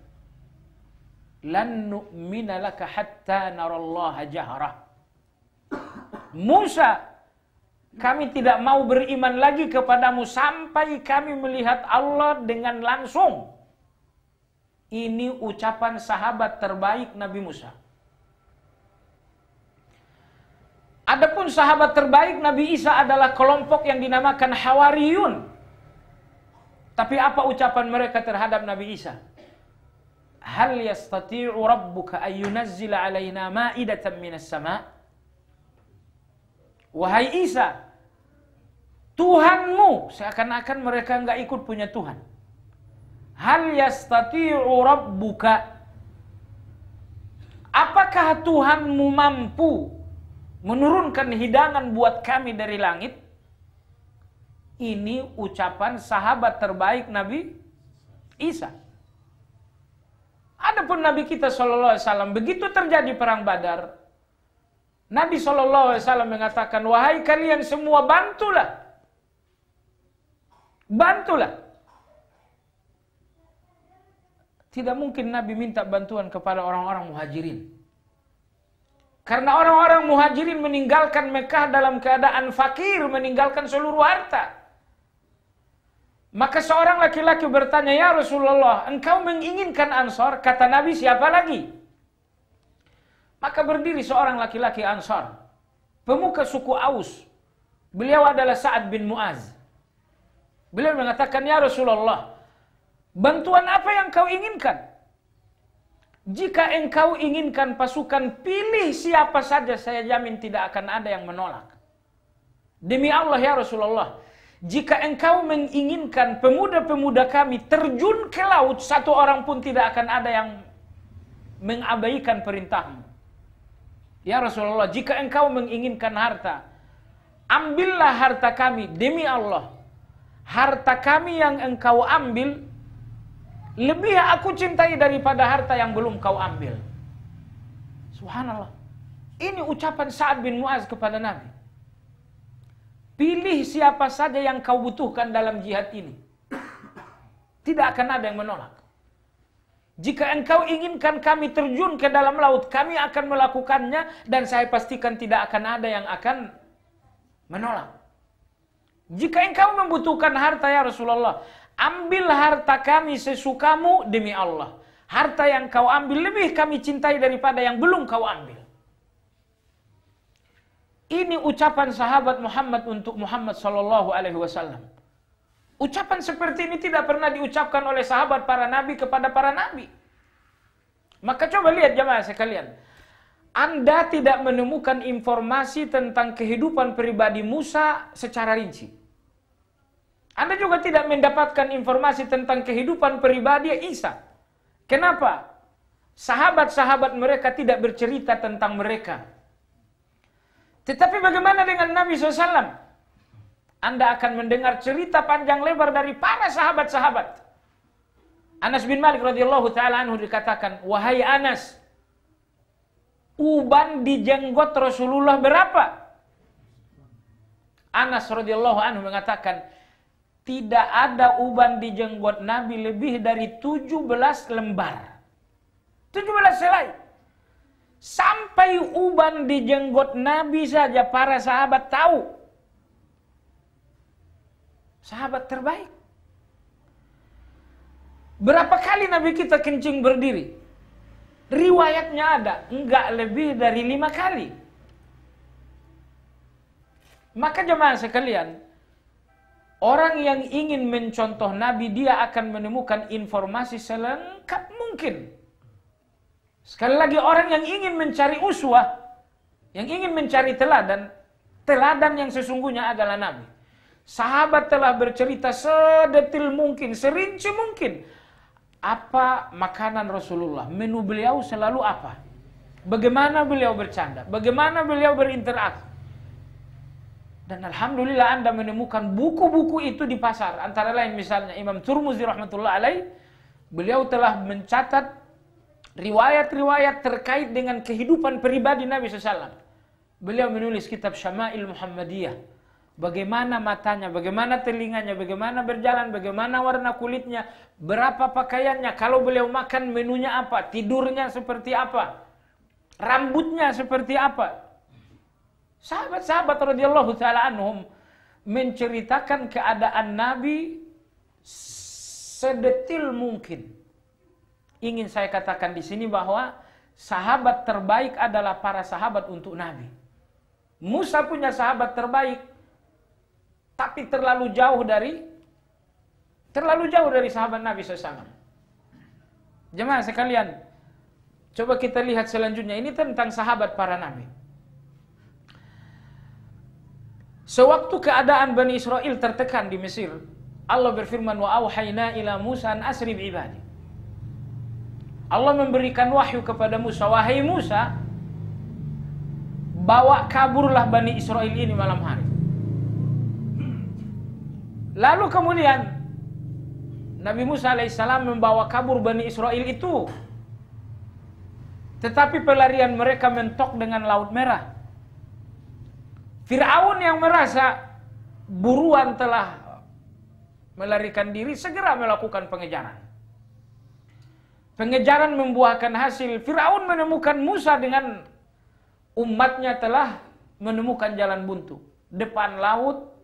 S1: "Lan nu'mina laka hatta narallaha jahra. Musa, kami tidak mau beriman lagi kepadamu sampai kami melihat Allah dengan langsung. Ini ucapan sahabat terbaik Nabi Musa. Adapun sahabat terbaik Nabi Isa adalah kelompok yang dinamakan Hawariyun. Tapi apa ucapan mereka terhadap Nabi Isa? Hal yastati'u rabbuka ayyunazzila alayna ma'idatan minas sama? Wahai Isa, Tuhanmu seakan-akan mereka enggak ikut punya Tuhan. Hal yastati'u rabbuka Apakah Tuhanmu mampu menurunkan hidangan buat kami dari langit. Ini ucapan sahabat terbaik Nabi Isa. Adapun Nabi kita Shallallahu Alaihi Wasallam begitu terjadi perang Badar, Nabi Shallallahu Alaihi Wasallam mengatakan, wahai kalian semua bantulah, bantulah. Tidak mungkin Nabi minta bantuan kepada orang-orang muhajirin. Karena orang-orang muhajirin meninggalkan Mekah dalam keadaan fakir, meninggalkan seluruh harta. Maka seorang laki-laki bertanya, Ya Rasulullah, engkau menginginkan ansor? Kata Nabi, siapa lagi? Maka berdiri seorang laki-laki ansor. Pemuka suku Aus. Beliau adalah Sa'ad bin Mu'az. Beliau mengatakan, Ya Rasulullah, bantuan apa yang kau inginkan? Jika engkau inginkan pasukan, pilih siapa saja, saya jamin tidak akan ada yang menolak. Demi Allah ya Rasulullah, jika engkau menginginkan pemuda-pemuda kami terjun ke laut, satu orang pun tidak akan ada yang mengabaikan perintahmu. Ya Rasulullah, jika engkau menginginkan harta, ambillah harta kami demi Allah. Harta kami yang engkau ambil lebih aku cintai daripada harta yang belum kau ambil. Subhanallah. Ini ucapan Sa'ad bin Mu'az kepada Nabi. Pilih siapa saja yang kau butuhkan dalam jihad ini. Tidak akan ada yang menolak. Jika engkau inginkan kami terjun ke dalam laut, kami akan melakukannya dan saya pastikan tidak akan ada yang akan menolak. Jika engkau membutuhkan harta ya Rasulullah, Ambil harta kami sesukamu demi Allah. Harta yang kau ambil lebih kami cintai daripada yang belum kau ambil. Ini ucapan sahabat Muhammad untuk Muhammad Sallallahu Alaihi Wasallam. Ucapan seperti ini tidak pernah diucapkan oleh sahabat para nabi kepada para nabi. Maka coba lihat jemaah sekalian. Anda tidak menemukan informasi tentang kehidupan pribadi Musa secara rinci. Anda juga tidak mendapatkan informasi tentang kehidupan pribadi Isa. Kenapa? Sahabat-sahabat mereka tidak bercerita tentang mereka. Tetapi bagaimana dengan Nabi SAW? Anda akan mendengar cerita panjang lebar dari para sahabat-sahabat. Anas bin Malik radhiyallahu taala anhu dikatakan, "Wahai Anas, uban di jenggot Rasulullah berapa?" Anas radhiyallahu anhu mengatakan, tidak ada uban di jenggot Nabi lebih dari 17 lembar. 17 selai. Sampai uban di jenggot Nabi saja para sahabat tahu. Sahabat terbaik. Berapa kali Nabi kita kencing berdiri? Riwayatnya ada, enggak lebih dari lima kali. Maka jemaah sekalian, Orang yang ingin mencontoh Nabi, dia akan menemukan informasi selengkap mungkin. Sekali lagi, orang yang ingin mencari uswah, yang ingin mencari teladan, teladan yang sesungguhnya adalah Nabi. Sahabat telah bercerita sedetil mungkin, serinci mungkin. Apa makanan Rasulullah? Menu beliau selalu apa? Bagaimana beliau bercanda? Bagaimana beliau berinteraksi? Dan alhamdulillah Anda menemukan buku-buku itu di pasar. Antara lain misalnya Imam Turmuzi rahmatullah alaih, beliau telah mencatat riwayat-riwayat terkait dengan kehidupan pribadi Nabi SAW. Beliau menulis kitab Syama'il Muhammadiyah. Bagaimana matanya, bagaimana telinganya, bagaimana berjalan, bagaimana warna kulitnya, berapa pakaiannya, kalau beliau makan menunya apa, tidurnya seperti apa, rambutnya seperti apa, Sahabat-sahabat radhiyallahu taala anhum menceritakan keadaan Nabi sedetil mungkin. Ingin saya katakan di sini bahwa sahabat terbaik adalah para sahabat untuk Nabi. Musa punya sahabat terbaik, tapi terlalu jauh dari terlalu jauh dari sahabat Nabi sesama. Jemaah sekalian, coba kita lihat selanjutnya ini tentang sahabat para nabi. Sewaktu keadaan Bani Israel tertekan di Mesir, Allah berfirman wa auhayna ila Musa an asri bi ibadi. Allah memberikan wahyu kepada Musa, wahai Musa, bawa kaburlah Bani Israel ini malam hari. Lalu kemudian Nabi Musa alaihissalam membawa kabur Bani Israel itu. Tetapi pelarian mereka mentok dengan Laut Merah. Fir'aun yang merasa buruan telah melarikan diri segera melakukan pengejaran. Pengejaran membuahkan hasil. Fir'aun menemukan Musa dengan umatnya telah menemukan jalan buntu. Depan laut,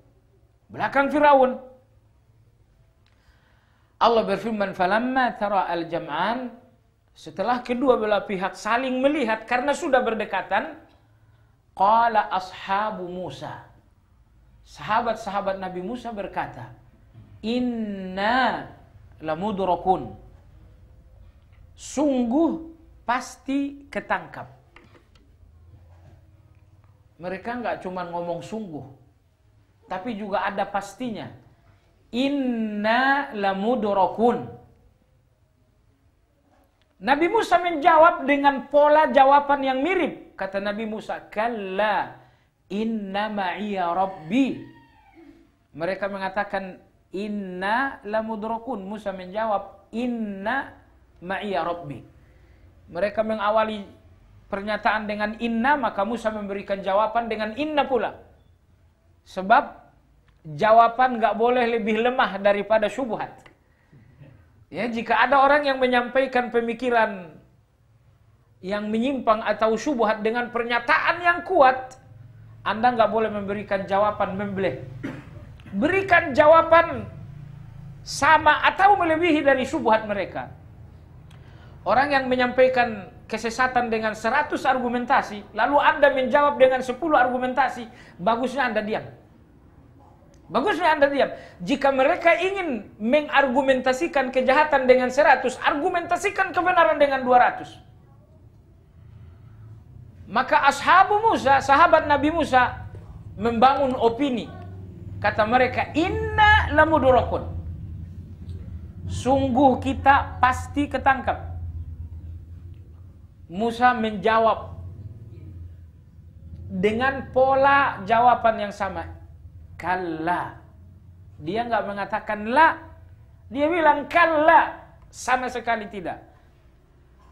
S1: belakang Fir'aun. Allah berfirman, Falamma tara al-jam'an, setelah kedua belah pihak saling melihat karena sudah berdekatan, Qala ashabu Musa. Sahabat-sahabat Nabi Musa berkata, "Inna lamudrakun." Sungguh pasti ketangkap. Mereka nggak cuma ngomong sungguh, tapi juga ada pastinya. Inna lamudrakun. Nabi Musa menjawab dengan pola jawaban yang mirip. Kata Nabi Musa, "Kalla inna ma'iya rabbi." Mereka mengatakan inna lamudrakun. Musa menjawab, "Inna ma'iya rabbi." Mereka mengawali pernyataan dengan inna, maka Musa memberikan jawaban dengan inna pula. Sebab jawaban nggak boleh lebih lemah daripada syubhat. Ya, jika ada orang yang menyampaikan pemikiran yang menyimpang atau syubhat dengan pernyataan yang kuat, Anda nggak boleh memberikan jawaban membeleh. Berikan jawaban sama atau melebihi dari syubhat mereka. Orang yang menyampaikan kesesatan dengan 100 argumentasi, lalu Anda menjawab dengan 10 argumentasi, bagusnya Anda diam. Bagusnya Anda diam. Jika mereka ingin mengargumentasikan kejahatan dengan 100, argumentasikan kebenaran dengan 200. Maka ashabu Musa, sahabat Nabi Musa membangun opini. Kata mereka, inna lamudurokun. Sungguh kita pasti ketangkap. Musa menjawab dengan pola jawaban yang sama. Kalla. Dia nggak mengatakan la. Dia bilang kalla. Sama sekali tidak.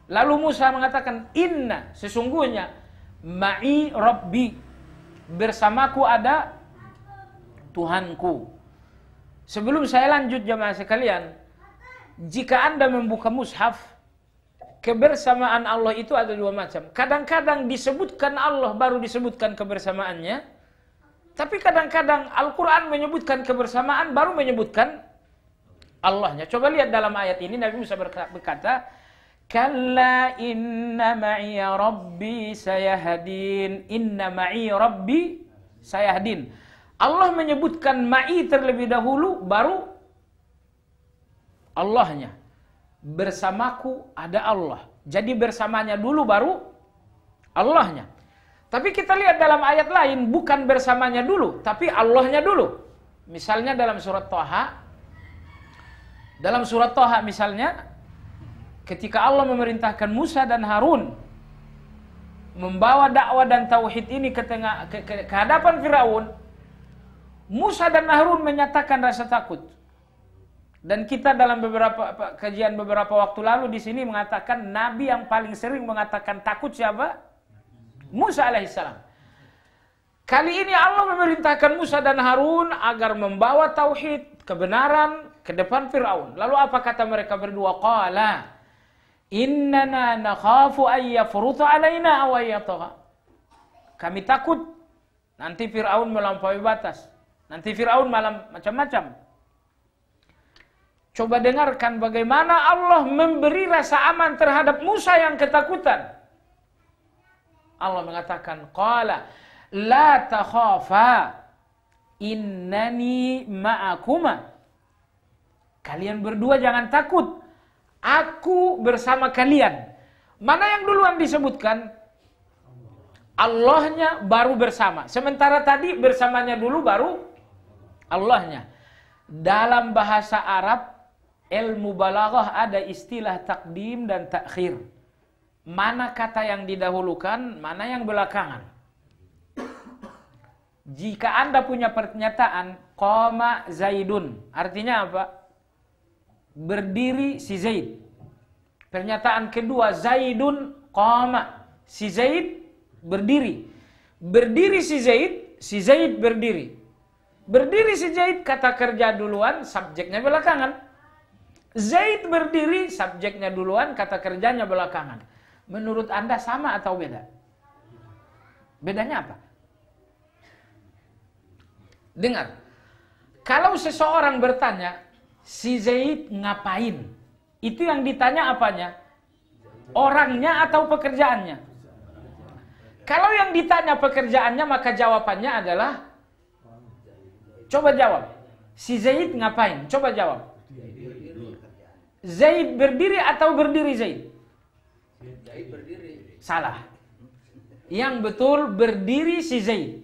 S1: Lalu Musa mengatakan inna. Sesungguhnya Ma'i Robbi Bersamaku ada Tuhanku. Sebelum saya lanjut jemaah sekalian, jika Anda membuka mushaf, kebersamaan Allah itu ada dua macam. Kadang-kadang disebutkan Allah baru disebutkan kebersamaannya, tapi kadang-kadang Al-Quran menyebutkan kebersamaan baru menyebutkan Allahnya. Coba lihat dalam ayat ini Nabi Musa berkata, Kalla inna معي ربي سيهدين Inna معي ربي سيهدين Allah menyebutkan ma'i terlebih dahulu baru Allahnya. Bersamaku ada Allah. Jadi bersamanya dulu baru Allahnya. Tapi kita lihat dalam ayat lain bukan bersamanya dulu, tapi Allahnya dulu. Misalnya dalam surat Toha, dalam surat Toha misalnya ketika Allah memerintahkan Musa dan Harun membawa dakwah dan tauhid ini ke tengah ke, ke, ke hadapan Firaun, Musa dan Harun menyatakan rasa takut. Dan kita dalam beberapa kajian beberapa waktu lalu di sini mengatakan nabi yang paling sering mengatakan takut siapa? Musa alaihissalam. Kali ini Allah memerintahkan Musa dan Harun agar membawa tauhid kebenaran ke depan Firaun. Lalu apa kata mereka berdua? Qala Innana nakhafu ayyafurutu alaina awayyatoha. Kami takut nanti Firaun melampaui batas. Nanti Firaun malam macam-macam. Coba dengarkan bagaimana Allah memberi rasa aman terhadap Musa yang ketakutan. Allah mengatakan, Qala, la takhafa innani ma'akuma. Kalian berdua jangan takut. Aku bersama kalian. Mana yang duluan disebutkan? Allahnya baru bersama. Sementara tadi bersamanya dulu baru Allahnya. Dalam bahasa Arab, ilmu balaghah ada istilah takdim dan takhir. Mana kata yang didahulukan, mana yang belakangan. Jika Anda punya pernyataan, koma zaidun, artinya apa? berdiri si Zaid. Pernyataan kedua Zaidun koma Si Zaid berdiri. Berdiri si Zaid, si Zaid berdiri. Berdiri si Zaid kata kerja duluan, subjeknya belakangan. Zaid berdiri, subjeknya duluan, kata kerjanya belakangan. Menurut Anda sama atau beda? Bedanya apa? Dengar. Kalau seseorang bertanya, si Zaid ngapain? Itu yang ditanya apanya? Orangnya atau pekerjaannya? Kalau yang ditanya pekerjaannya maka jawabannya adalah Coba jawab. Si Zaid ngapain? Coba jawab. Zaid berdiri atau berdiri Zaid? Salah. Yang betul berdiri si Zaid.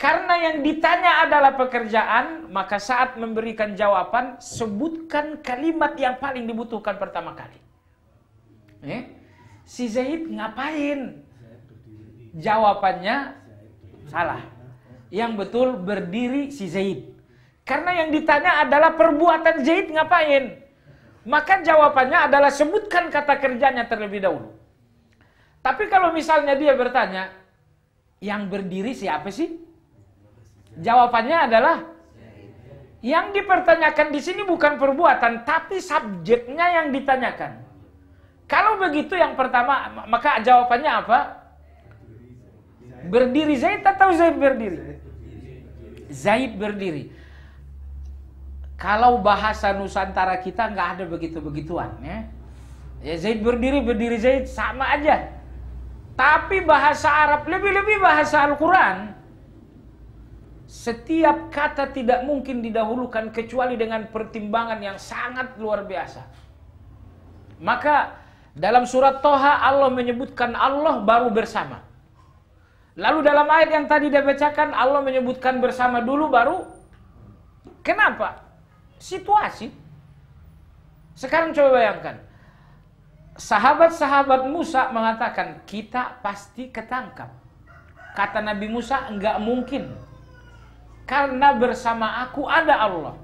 S1: Karena yang ditanya adalah pekerjaan, maka saat memberikan jawaban, sebutkan kalimat yang paling dibutuhkan pertama kali. Eh? Si Zaid ngapain? Jawabannya salah. Yang betul berdiri si Zaid. Karena yang ditanya adalah perbuatan Zaid ngapain? Maka jawabannya adalah sebutkan kata kerjanya terlebih dahulu. Tapi kalau misalnya dia bertanya, yang berdiri siapa sih? Jawabannya adalah yang dipertanyakan di sini bukan perbuatan, tapi subjeknya yang ditanyakan. Kalau begitu yang pertama, maka jawabannya apa? Berdiri Zaid atau Zaid berdiri? Zaid berdiri. Kalau bahasa Nusantara kita nggak ada begitu-begituan ya. Ya Zaid berdiri, berdiri Zaid sama aja. Tapi bahasa Arab lebih-lebih bahasa Al-Quran setiap kata tidak mungkin didahulukan kecuali dengan pertimbangan yang sangat luar biasa. Maka dalam surat Toha Allah menyebutkan Allah baru bersama. Lalu dalam ayat yang tadi dia bacakan Allah menyebutkan bersama dulu baru. Kenapa? Situasi. Sekarang coba bayangkan. Sahabat-sahabat Musa mengatakan kita pasti ketangkap. Kata Nabi Musa enggak mungkin karena bersama aku ada Allah.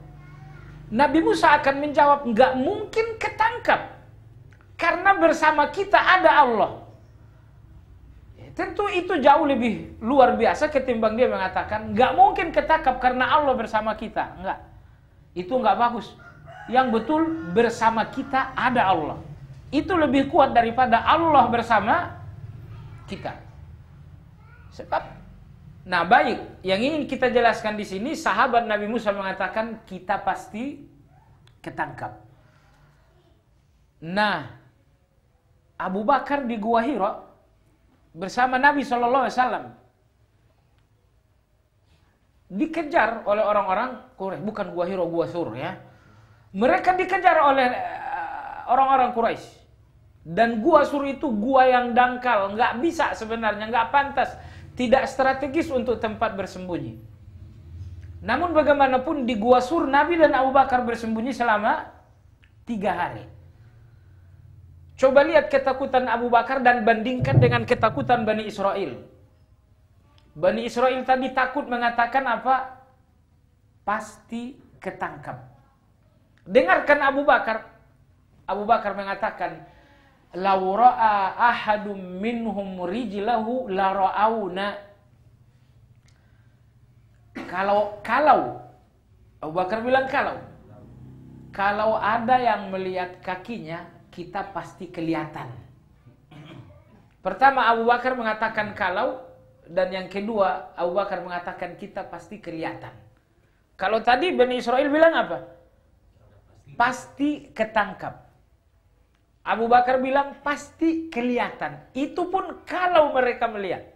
S1: Nabi Musa akan menjawab, nggak mungkin ketangkap. Karena bersama kita ada Allah. Ya, tentu itu jauh lebih luar biasa ketimbang dia mengatakan, nggak mungkin ketangkap karena Allah bersama kita. Nggak. Itu nggak bagus. Yang betul bersama kita ada Allah. Itu lebih kuat daripada Allah bersama kita. Sebab Nah, baik, yang ingin kita jelaskan di sini sahabat Nabi Musa mengatakan kita pasti ketangkap. Nah, Abu Bakar di Gua Hiro bersama Nabi Shallallahu alaihi wasallam dikejar oleh orang-orang Quraisy, bukan Gua Hira, Gua Sur ya. Mereka dikejar oleh eh, orang-orang Quraisy. Dan Gua Sur itu gua yang dangkal, nggak bisa sebenarnya, nggak pantas tidak strategis untuk tempat bersembunyi. Namun bagaimanapun di Gua Sur Nabi dan Abu Bakar bersembunyi selama tiga hari. Coba lihat ketakutan Abu Bakar dan bandingkan dengan ketakutan Bani Israel. Bani Israel tadi takut mengatakan apa? Pasti ketangkap. Dengarkan Abu Bakar. Abu Bakar mengatakan, law ra'a ahadum minhum rijlahu la ra'auna kalau kalau Abu Bakar bilang kalau kalau ada yang melihat kakinya kita pasti kelihatan pertama Abu Bakar mengatakan kalau dan yang kedua Abu Bakar mengatakan kita pasti kelihatan kalau tadi Bani Israel bilang apa pasti ketangkap Abu Bakar bilang pasti kelihatan. Itu pun kalau mereka melihat.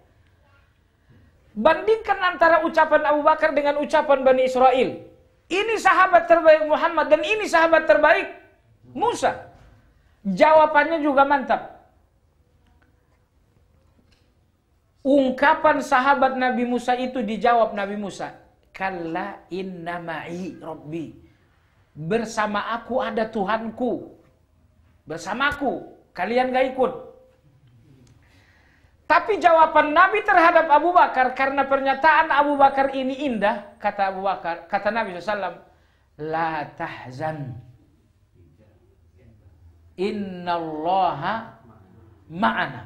S1: Bandingkan antara ucapan Abu Bakar dengan ucapan Bani Israel. Ini sahabat terbaik Muhammad dan ini sahabat terbaik Musa. Jawabannya juga mantap. Ungkapan sahabat Nabi Musa itu dijawab Nabi Musa. Kalla inna ma'i rabbi. Bersama aku ada Tuhanku bersamaku, kalian gak ikut. Tapi jawaban Nabi terhadap Abu Bakar karena pernyataan Abu Bakar ini indah, kata Abu Bakar, kata Nabi SAW, La tahzan. inna Allah ma'ana.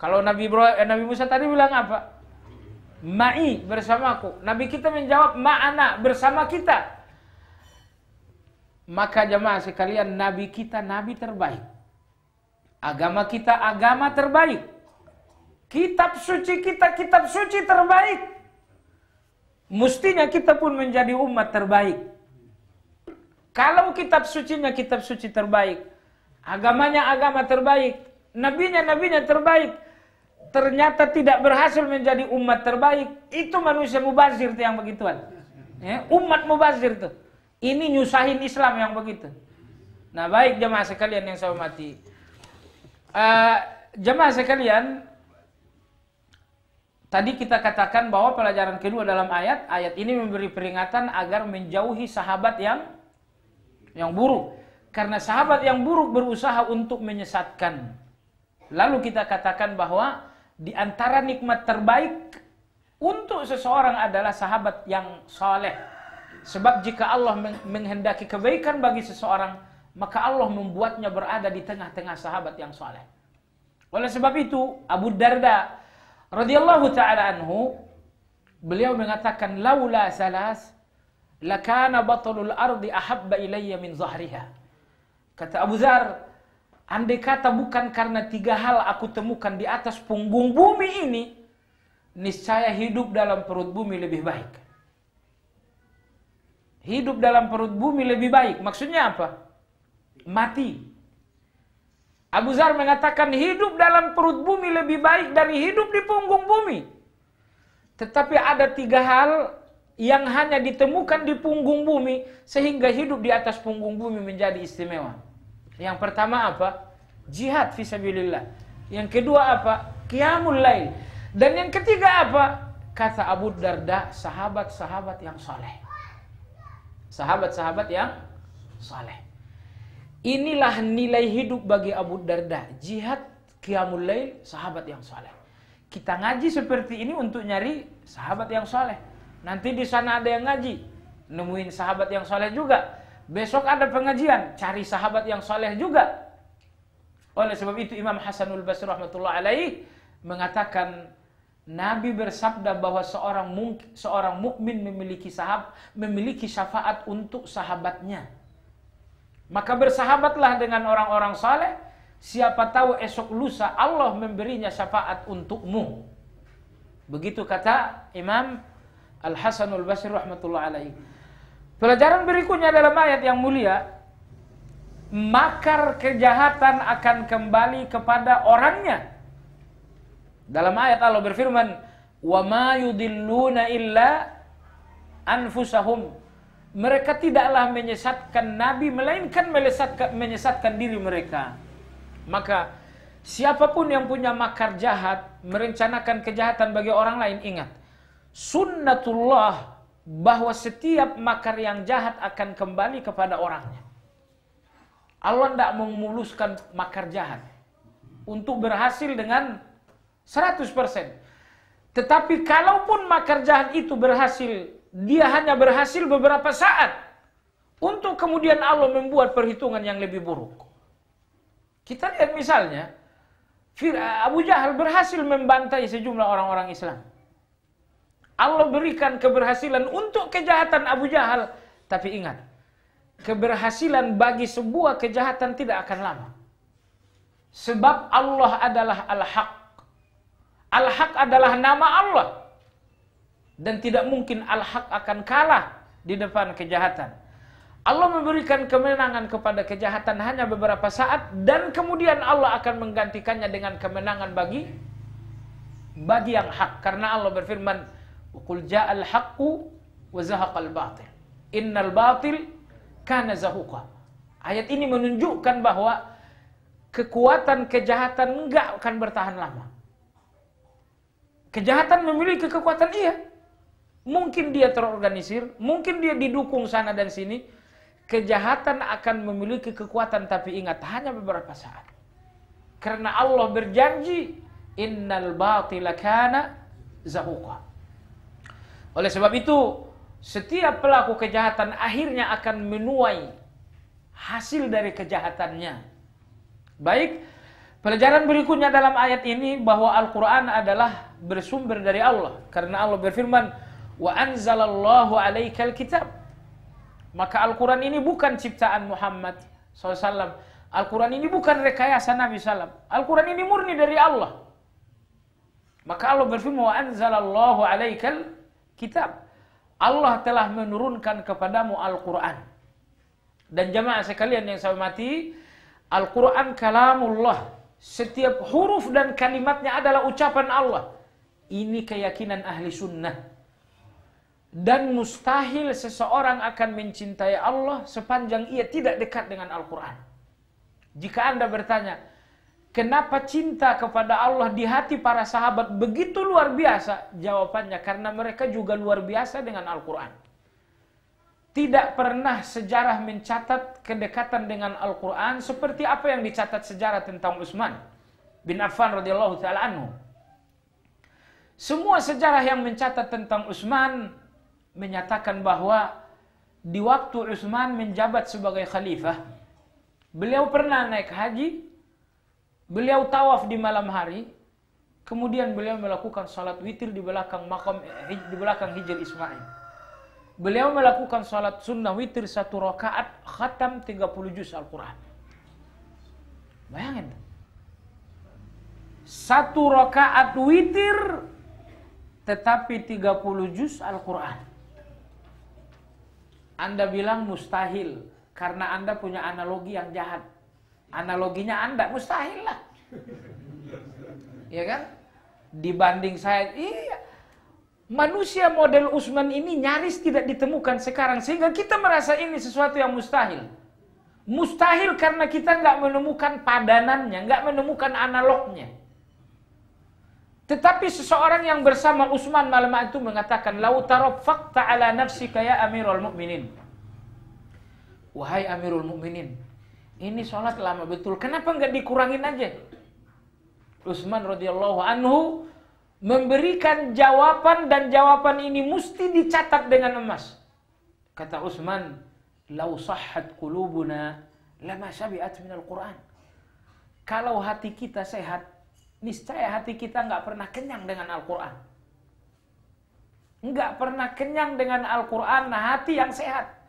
S1: Kalau Nabi Bro, eh, Nabi Musa tadi bilang apa? Ma'i bersamaku. Nabi kita menjawab ma'ana bersama kita. Maka jemaah sekalian nabi kita nabi terbaik. Agama kita agama terbaik. Kitab suci kita kitab suci terbaik. Mestinya kita pun menjadi umat terbaik. Kalau kitab sucinya kitab suci terbaik, agamanya agama terbaik, nabinya nabinya terbaik, ternyata tidak berhasil menjadi umat terbaik, itu manusia mubazir tuh yang begituan. Ya, umat mubazir tuh. Ini nyusahin Islam yang begitu. Nah baik jemaah sekalian yang saya hormati. Uh, jemaah sekalian, tadi kita katakan bahwa pelajaran kedua dalam ayat, ayat ini memberi peringatan agar menjauhi sahabat yang yang buruk. Karena sahabat yang buruk berusaha untuk menyesatkan. Lalu kita katakan bahwa di antara nikmat terbaik untuk seseorang adalah sahabat yang soleh Sebab jika Allah menghendaki kebaikan bagi seseorang, maka Allah membuatnya berada di tengah-tengah sahabat yang soleh. Oleh sebab itu, Abu Darda radhiyallahu taala anhu beliau mengatakan laula salas lakana batalul ardi ahabba ilayya min zahriha. Kata Abu Zar, andai kata bukan karena tiga hal aku temukan di atas punggung bumi ini, niscaya hidup dalam perut bumi lebih baik hidup dalam perut bumi lebih baik. Maksudnya apa? Mati. Abu Zar mengatakan hidup dalam perut bumi lebih baik dari hidup di punggung bumi. Tetapi ada tiga hal yang hanya ditemukan di punggung bumi sehingga hidup di atas punggung bumi menjadi istimewa. Yang pertama apa? Jihad fisabilillah. Yang kedua apa? Qiyamul lail. Dan yang ketiga apa? Kata Abu Darda, sahabat-sahabat yang soleh sahabat-sahabat yang soleh. Inilah nilai hidup bagi Abu Darda. Jihad Qiyamul Lail, sahabat yang soleh. Kita ngaji seperti ini untuk nyari sahabat yang soleh. Nanti di sana ada yang ngaji, nemuin sahabat yang soleh juga. Besok ada pengajian, cari sahabat yang soleh juga. Oleh sebab itu Imam Hasanul Basri rahmatullah alaih mengatakan Nabi bersabda bahwa seorang seorang mukmin memiliki sahab memiliki syafaat untuk sahabatnya. Maka bersahabatlah dengan orang-orang saleh. Siapa tahu esok lusa Allah memberinya syafaat untukmu. Begitu kata Imam Al Hasanul Basri rahmatullah alaihi. Pelajaran berikutnya dalam ayat yang mulia, makar kejahatan akan kembali kepada orangnya dalam ayat Allah berfirman, "Wa ma yudilluna illa anfusahum." Mereka tidaklah menyesatkan nabi melainkan menyesatkan, menyesatkan diri mereka. Maka siapapun yang punya makar jahat merencanakan kejahatan bagi orang lain ingat sunnatullah bahwa setiap makar yang jahat akan kembali kepada orangnya. Allah tidak memuluskan makar jahat untuk berhasil dengan 100%. Tetapi kalaupun makar jahat itu berhasil, dia hanya berhasil beberapa saat. Untuk kemudian Allah membuat perhitungan yang lebih buruk. Kita lihat misalnya, Abu Jahal berhasil membantai sejumlah orang-orang Islam. Allah berikan keberhasilan untuk kejahatan Abu Jahal. Tapi ingat, keberhasilan bagi sebuah kejahatan tidak akan lama. Sebab Allah adalah al-haq. Al-Haq adalah nama Allah. Dan tidak mungkin Al-Haq akan kalah di depan kejahatan. Allah memberikan kemenangan kepada kejahatan hanya beberapa saat dan kemudian Allah akan menggantikannya dengan kemenangan bagi bagi yang hak karena Allah berfirman qul ja'al haqqu wa zahaqal batil innal batil kana zahuqa ayat ini menunjukkan bahwa kekuatan kejahatan enggak akan bertahan lama Kejahatan memiliki kekuatan iya. Mungkin dia terorganisir, mungkin dia didukung sana dan sini. Kejahatan akan memiliki kekuatan tapi ingat hanya beberapa saat. Karena Allah berjanji, "Innal batila kana zahuqa." Oleh sebab itu, setiap pelaku kejahatan akhirnya akan menuai hasil dari kejahatannya. Baik, pelajaran berikutnya dalam ayat ini bahwa Al-Qur'an adalah bersumber dari Allah karena Allah berfirman wa anzalallahu alaikal kitab maka Al-Quran ini bukan ciptaan Muhammad SAW Al-Quran ini bukan rekayasa Nabi SAW Al-Quran ini murni dari Allah maka Allah berfirman wa anzalallahu alaikal kitab Allah telah menurunkan kepadamu Al-Quran dan jamaah sekalian yang saya mati Al-Quran kalamullah setiap huruf dan kalimatnya adalah ucapan Allah. Ini keyakinan ahli sunnah. Dan mustahil seseorang akan mencintai Allah sepanjang ia tidak dekat dengan Al-Quran. Jika Anda bertanya, kenapa cinta kepada Allah di hati para sahabat begitu luar biasa? Jawabannya, karena mereka juga luar biasa dengan Al-Quran. Tidak pernah sejarah mencatat kedekatan dengan Al-Quran seperti apa yang dicatat sejarah tentang Utsman bin Affan radhiyallahu taala anhu. Semua sejarah yang mencatat tentang Utsman menyatakan bahwa di waktu Utsman menjabat sebagai khalifah, beliau pernah naik haji, beliau tawaf di malam hari, kemudian beliau melakukan salat witir di belakang makam eh, di belakang Hijr Ismail. Beliau melakukan salat sunnah witir satu rakaat khatam 30 juz Al-Qur'an. Bayangin. Satu rakaat witir tetapi 30 juz Al-Quran. Anda bilang mustahil karena Anda punya analogi yang jahat. Analoginya Anda mustahil lah. ya kan? Dibanding saya, iya. Manusia model Usman ini nyaris tidak ditemukan sekarang sehingga kita merasa ini sesuatu yang mustahil. Mustahil karena kita nggak menemukan padanannya, nggak menemukan analognya. Tetapi seseorang yang bersama Utsman malam itu mengatakan, "Lau fakta ala nafsi kaya Amirul Mukminin." Wahai Amirul Mukminin, ini sholat lama betul. Kenapa enggak dikurangin aja? Utsman radhiyallahu anhu memberikan jawaban dan jawaban ini mesti dicatat dengan emas. Kata Utsman, "Lau sahhat qulubuna lama syabi'at al Qur'an." Kalau hati kita sehat, niscaya hati kita nggak pernah kenyang dengan Al-Quran. Nggak pernah kenyang dengan Al-Quran, nah hati yang sehat.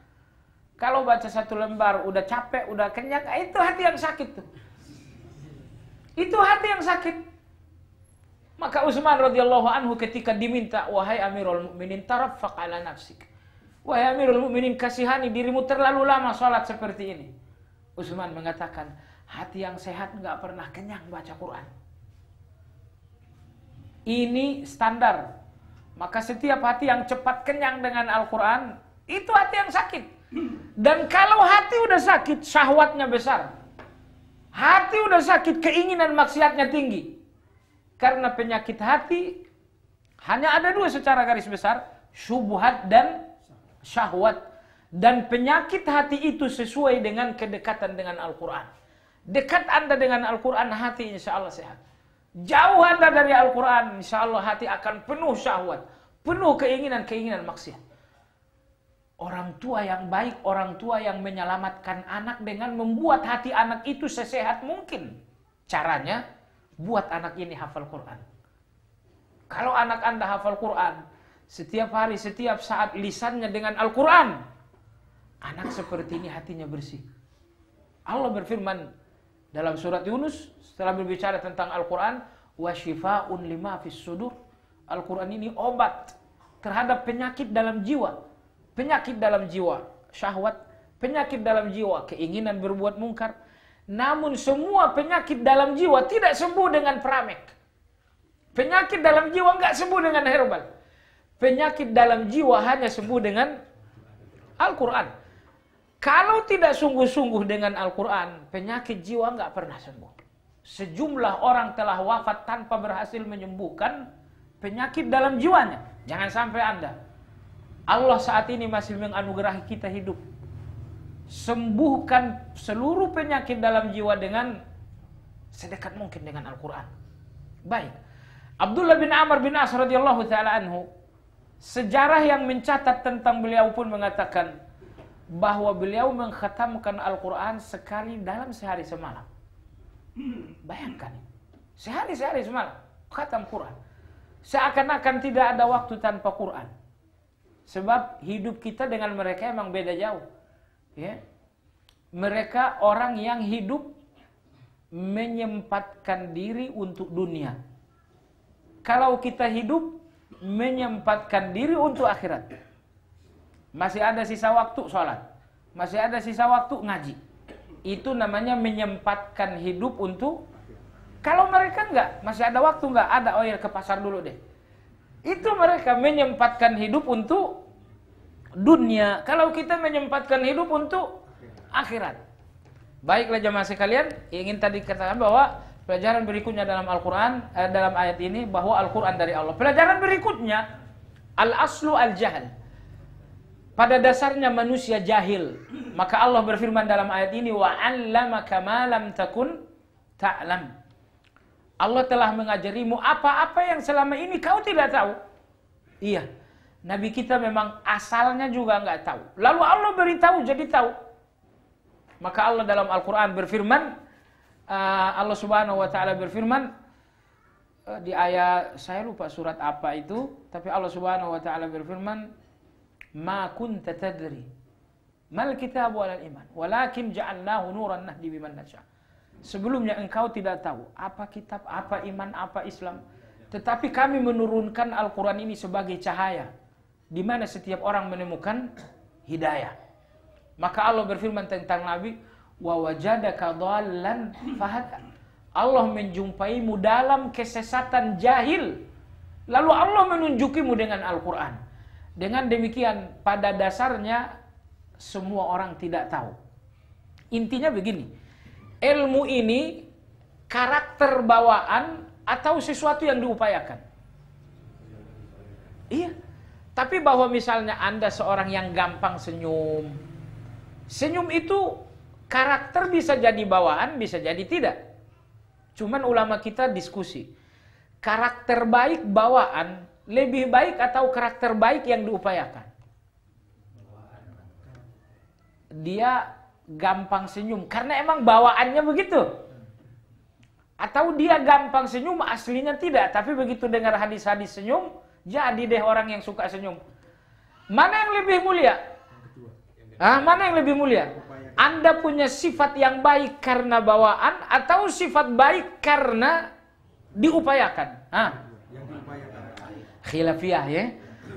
S1: Kalau baca satu lembar udah capek, udah kenyang, ah, itu hati yang sakit tuh. Itu hati yang sakit. Maka Utsman radhiyallahu anhu ketika diminta, "Wahai Amirul Mukminin, taraffaq ala nafsik." Wahai Amirul Mukminin, kasihani dirimu terlalu lama sholat seperti ini. Utsman mengatakan, "Hati yang sehat nggak pernah kenyang baca Quran." Ini standar. Maka setiap hati yang cepat kenyang dengan Al-Quran, itu hati yang sakit. Dan kalau hati udah sakit, syahwatnya besar. Hati udah sakit, keinginan maksiatnya tinggi. Karena penyakit hati hanya ada dua secara garis besar, syubhat dan syahwat. Dan penyakit hati itu sesuai dengan kedekatan dengan Al-Quran. Dekat Anda dengan Al-Quran, hati insya Allah sehat. Jauh Anda dari Al-Quran, insya Allah hati akan penuh syahwat. Penuh keinginan-keinginan maksiat. Orang tua yang baik, orang tua yang menyelamatkan anak dengan membuat hati anak itu sesehat mungkin. Caranya, buat anak ini hafal Quran. Kalau anak Anda hafal Quran, setiap hari, setiap saat lisannya dengan Al-Quran. Anak seperti ini hatinya bersih. Allah berfirman, dalam surat Yunus setelah berbicara tentang Al-Qur'an lima Al-Qur'an ini obat terhadap penyakit dalam jiwa. Penyakit dalam jiwa, syahwat, penyakit dalam jiwa, keinginan berbuat mungkar. Namun semua penyakit dalam jiwa tidak sembuh dengan pramek. Penyakit dalam jiwa nggak sembuh dengan herbal. Penyakit dalam jiwa hanya sembuh dengan Al-Quran. Kalau tidak sungguh-sungguh dengan Al-Quran, penyakit jiwa nggak pernah sembuh. Sejumlah orang telah wafat tanpa berhasil menyembuhkan penyakit dalam jiwanya. Jangan sampai Anda. Allah saat ini masih menganugerahi kita hidup. Sembuhkan seluruh penyakit dalam jiwa dengan sedekat mungkin dengan Al-Quran. Baik. Abdullah bin Amr bin As radhiyallahu taala anhu sejarah yang mencatat tentang beliau pun mengatakan bahwa beliau mengkhatamkan Al-Quran sekali dalam sehari semalam. Bayangkan, sehari-sehari semalam, khatam Quran. Seakan-akan tidak ada waktu tanpa Quran. Sebab hidup kita dengan mereka emang beda jauh. Ya. Mereka orang yang hidup menyempatkan diri untuk dunia. Kalau kita hidup menyempatkan diri untuk akhirat. Masih ada sisa waktu sholat. Masih ada sisa waktu ngaji. Itu namanya menyempatkan hidup untuk kalau mereka enggak, masih ada waktu enggak, ada oh ya ke pasar dulu deh. Itu mereka menyempatkan hidup untuk dunia. Kalau kita menyempatkan hidup untuk akhirat. Baiklah jemaah sekalian, ingin tadi katakan bahwa pelajaran berikutnya dalam Al-Qur'an eh, dalam ayat ini bahwa Al-Qur'an dari Allah. Pelajaran berikutnya al-aslu al-jahal. Pada dasarnya manusia jahil. Maka Allah berfirman dalam ayat ini wa 'allamaka ma lam takun ta'lam. Allah telah mengajarimu apa-apa yang selama ini kau tidak tahu. Iya. Nabi kita memang asalnya juga nggak tahu. Lalu Allah beritahu jadi tahu. Maka Allah dalam Al-Qur'an berfirman uh, Allah Subhanahu wa taala berfirman uh, di ayat saya lupa surat apa itu, tapi Allah Subhanahu wa taala berfirman ma kunta tadri mal kitab wal iman walakin ja'alnahu nuran nahdi biman nasya sebelumnya engkau tidak tahu apa kitab apa iman apa Islam tetapi kami menurunkan Al-Qur'an ini sebagai cahaya di mana setiap orang menemukan hidayah maka Allah berfirman tentang nabi wa wajadaka dhalan fahada Allah menjumpaimu dalam kesesatan jahil lalu Allah menunjukimu dengan Al-Qur'an dengan demikian, pada dasarnya semua orang tidak tahu. Intinya begini, ilmu ini karakter bawaan atau sesuatu yang diupayakan. Iya. Tapi bahwa misalnya Anda seorang yang gampang senyum. Senyum itu karakter bisa jadi bawaan, bisa jadi tidak. Cuman ulama kita diskusi. Karakter baik bawaan, lebih baik atau karakter baik yang diupayakan? Dia gampang senyum karena emang bawaannya begitu. Atau dia gampang senyum aslinya tidak, tapi begitu dengar hadis-hadis senyum, jadi deh orang yang suka senyum. Mana yang lebih mulia? Ah, mana yang lebih mulia? Anda punya sifat yang baik karena bawaan atau sifat baik karena diupayakan? Ah khilafiyah ya.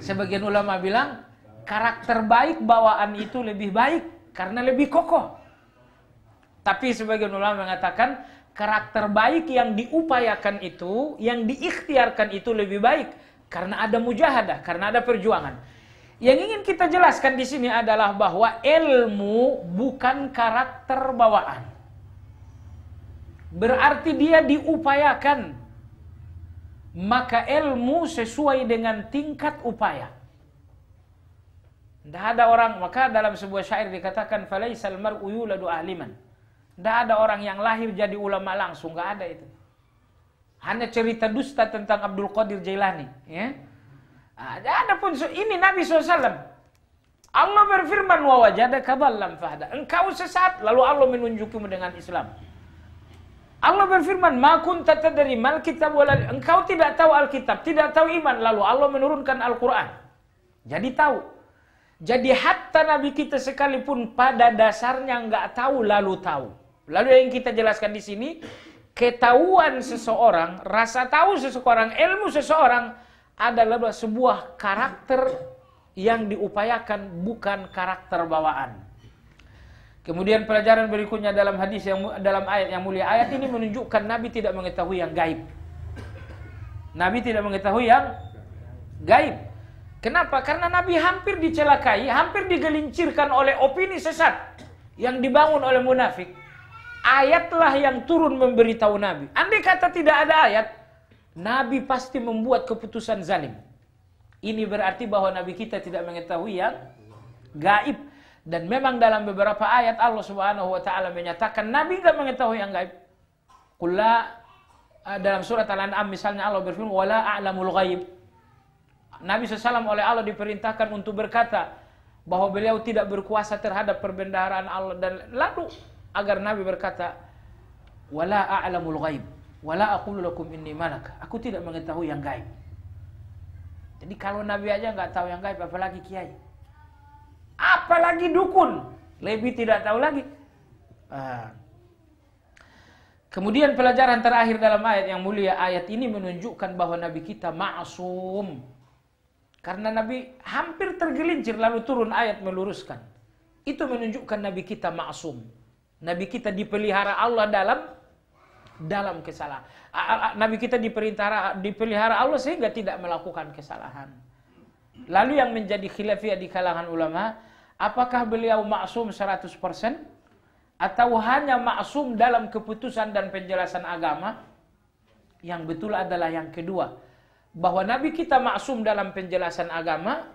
S1: Sebagian ulama bilang karakter baik bawaan itu lebih baik karena lebih kokoh. Tapi sebagian ulama mengatakan karakter baik yang diupayakan itu, yang diikhtiarkan itu lebih baik karena ada mujahadah, karena ada perjuangan. Yang ingin kita jelaskan di sini adalah bahwa ilmu bukan karakter bawaan. Berarti dia diupayakan, maka ilmu sesuai dengan tingkat upaya. Tidak ada orang, maka dalam sebuah syair dikatakan, falaisal الْمَرْءُ يُولَدُ ahliman. Tidak ada orang yang lahir jadi ulama langsung, nggak ada itu. Hanya cerita dusta tentang Abdul Qadir Jailani. Ya. Ada pun ini Nabi SAW. Allah berfirman, وَوَجَدَكَ بَلَّمْ fahda. Engkau sesat, lalu Allah menunjukimu dengan Islam. Allah berfirman, "Ma kunta tadri mal kitab wala engkau tidak tahu Alkitab, tidak tahu iman." Lalu Allah menurunkan Al-Qur'an. Jadi tahu. Jadi hatta nabi kita sekalipun pada dasarnya enggak tahu lalu tahu. Lalu yang kita jelaskan di sini, ketahuan seseorang, rasa tahu seseorang, ilmu seseorang adalah sebuah karakter yang diupayakan bukan karakter bawaan. Kemudian pelajaran berikutnya dalam hadis yang dalam ayat yang mulia ayat ini menunjukkan Nabi tidak mengetahui yang gaib. Nabi tidak mengetahui yang gaib. Kenapa? Karena Nabi hampir dicelakai, hampir digelincirkan oleh opini sesat yang dibangun oleh munafik. Ayatlah yang turun memberitahu Nabi. Andai kata tidak ada ayat, Nabi pasti membuat keputusan zalim. Ini berarti bahwa Nabi kita tidak mengetahui yang gaib. Dan memang dalam beberapa ayat Allah Subhanahu wa taala menyatakan nabi enggak mengetahui yang gaib. Kula eh, dalam surat Al-An'am misalnya Allah berfirman wala a'lamul ghaib. Nabi SAW oleh Allah diperintahkan untuk berkata bahwa beliau tidak berkuasa terhadap perbendaharaan Allah dan lalu agar Nabi berkata wala a'lamul ghaib wala aqulu lakum inni malak. Aku tidak mengetahui yang gaib. Jadi kalau Nabi aja nggak tahu yang gaib apalagi kiai apalagi dukun. Lebih tidak tahu lagi. Ah. Kemudian pelajaran terakhir dalam ayat yang mulia, ayat ini menunjukkan bahwa Nabi kita maasum Karena Nabi hampir tergelincir lalu turun ayat meluruskan. Itu menunjukkan Nabi kita maasum Nabi kita dipelihara Allah dalam dalam kesalahan. Nabi kita diperintah dipelihara Allah sehingga tidak melakukan kesalahan. Lalu yang menjadi khilafiyah di kalangan ulama, Apakah beliau maksum 100%? Atau hanya maksum dalam keputusan dan penjelasan agama? Yang betul adalah yang kedua. Bahwa Nabi kita maksum dalam penjelasan agama,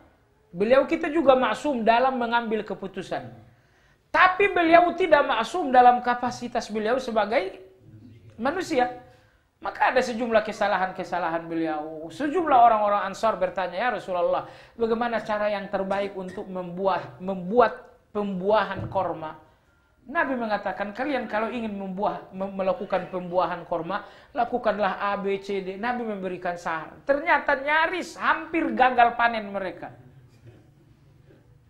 S1: beliau kita juga maksum dalam mengambil keputusan. Tapi beliau tidak maksum dalam kapasitas beliau sebagai manusia. Maka ada sejumlah kesalahan-kesalahan beliau. Sejumlah orang-orang Ansar bertanya, "Ya Rasulullah, bagaimana cara yang terbaik untuk membuat membuat pembuahan korma?" Nabi mengatakan, "Kalian kalau ingin membuah melakukan pembuahan korma, lakukanlah A B C D." Nabi memberikan saran. Ternyata nyaris hampir gagal panen mereka.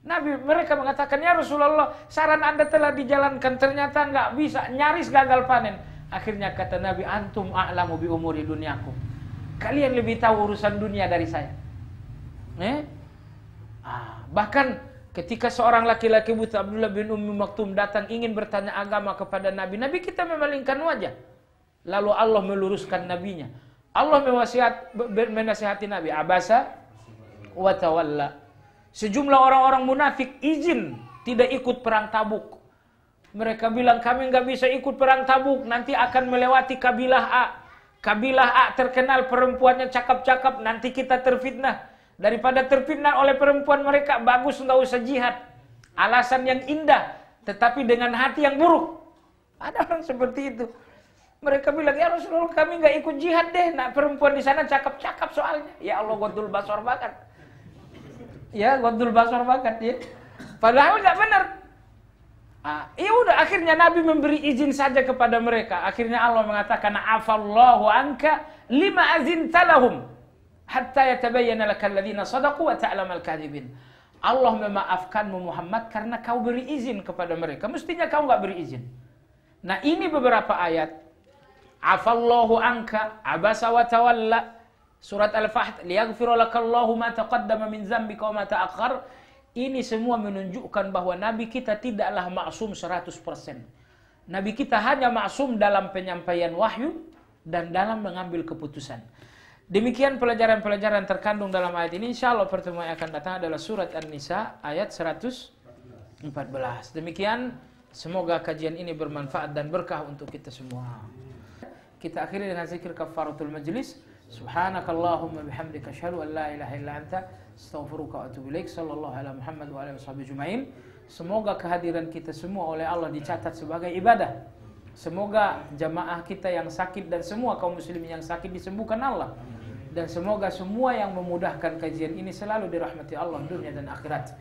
S1: Nabi mereka mengatakan, "Ya Rasulullah, saran Anda telah dijalankan, ternyata nggak bisa, nyaris gagal panen." Akhirnya kata Nabi, antum a'lamu bi umuri duniaku. Kalian lebih tahu urusan dunia dari saya. Eh? Ah, bahkan ketika seorang laki-laki buta Abdullah bin Ummi Maktum datang ingin bertanya agama kepada Nabi, Nabi kita memalingkan wajah. Lalu Allah meluruskan nabinya. Allah mewasiat, menasihati Nabi Abasa wa tawalla. Sejumlah orang-orang munafik izin tidak ikut perang Tabuk. Mereka bilang kami nggak bisa ikut perang tabuk, nanti akan melewati kabilah A. Kabilah A terkenal perempuannya cakap-cakap, nanti kita terfitnah. Daripada terfitnah oleh perempuan mereka, bagus nggak usah jihad. Alasan yang indah, tetapi dengan hati yang buruk. Ada orang seperti itu. Mereka bilang, ya Rasulullah kami nggak ikut jihad deh. Nah perempuan di sana cakap-cakap soalnya. Ya Allah, gondul basor banget. Ya, gondul basor banget ya. Padahal nggak benar. Ah, iya ya udah akhirnya Nabi memberi izin saja kepada mereka. Akhirnya Allah mengatakan afallahu anka lima azin talahum hatta yatabayyana lakal ladzina sadaqu wa ta'lamal kadhibin. Allah memaafkanmu Muhammad karena kau beri izin kepada mereka. Mestinya kau nggak beri izin. Nah ini beberapa ayat. Afallahu anka abasa wa tawalla. Surat Al-Fath. Liyaghfirulakallahu ma taqaddama min dzambika wa ma ta'akhkhara ini semua menunjukkan bahwa Nabi kita tidaklah maksum 100%. Nabi kita hanya maksum dalam penyampaian wahyu dan dalam mengambil keputusan. Demikian pelajaran-pelajaran terkandung dalam ayat ini. Insya Allah pertemuan yang akan datang adalah surat An-Nisa ayat 114. Demikian, semoga kajian ini bermanfaat dan berkah untuk kita semua. Kita akhiri dengan zikir kafaratul majlis. Subhanakallahumma bihamdika asyhadu an la ilaha illa anta astaghfiruka wa atubu ilaik. Sallallahu ala Muhammad wa alihi washabihi jumain. Semoga kehadiran kita semua oleh Allah dicatat sebagai ibadah. Semoga jamaah kita yang sakit dan semua kaum muslimin yang sakit disembuhkan Allah. Dan semoga semua yang memudahkan kajian ini selalu dirahmati Allah dunia dan akhirat.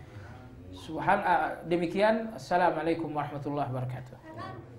S1: Subhan ah, demikian. Assalamualaikum warahmatullahi wabarakatuh.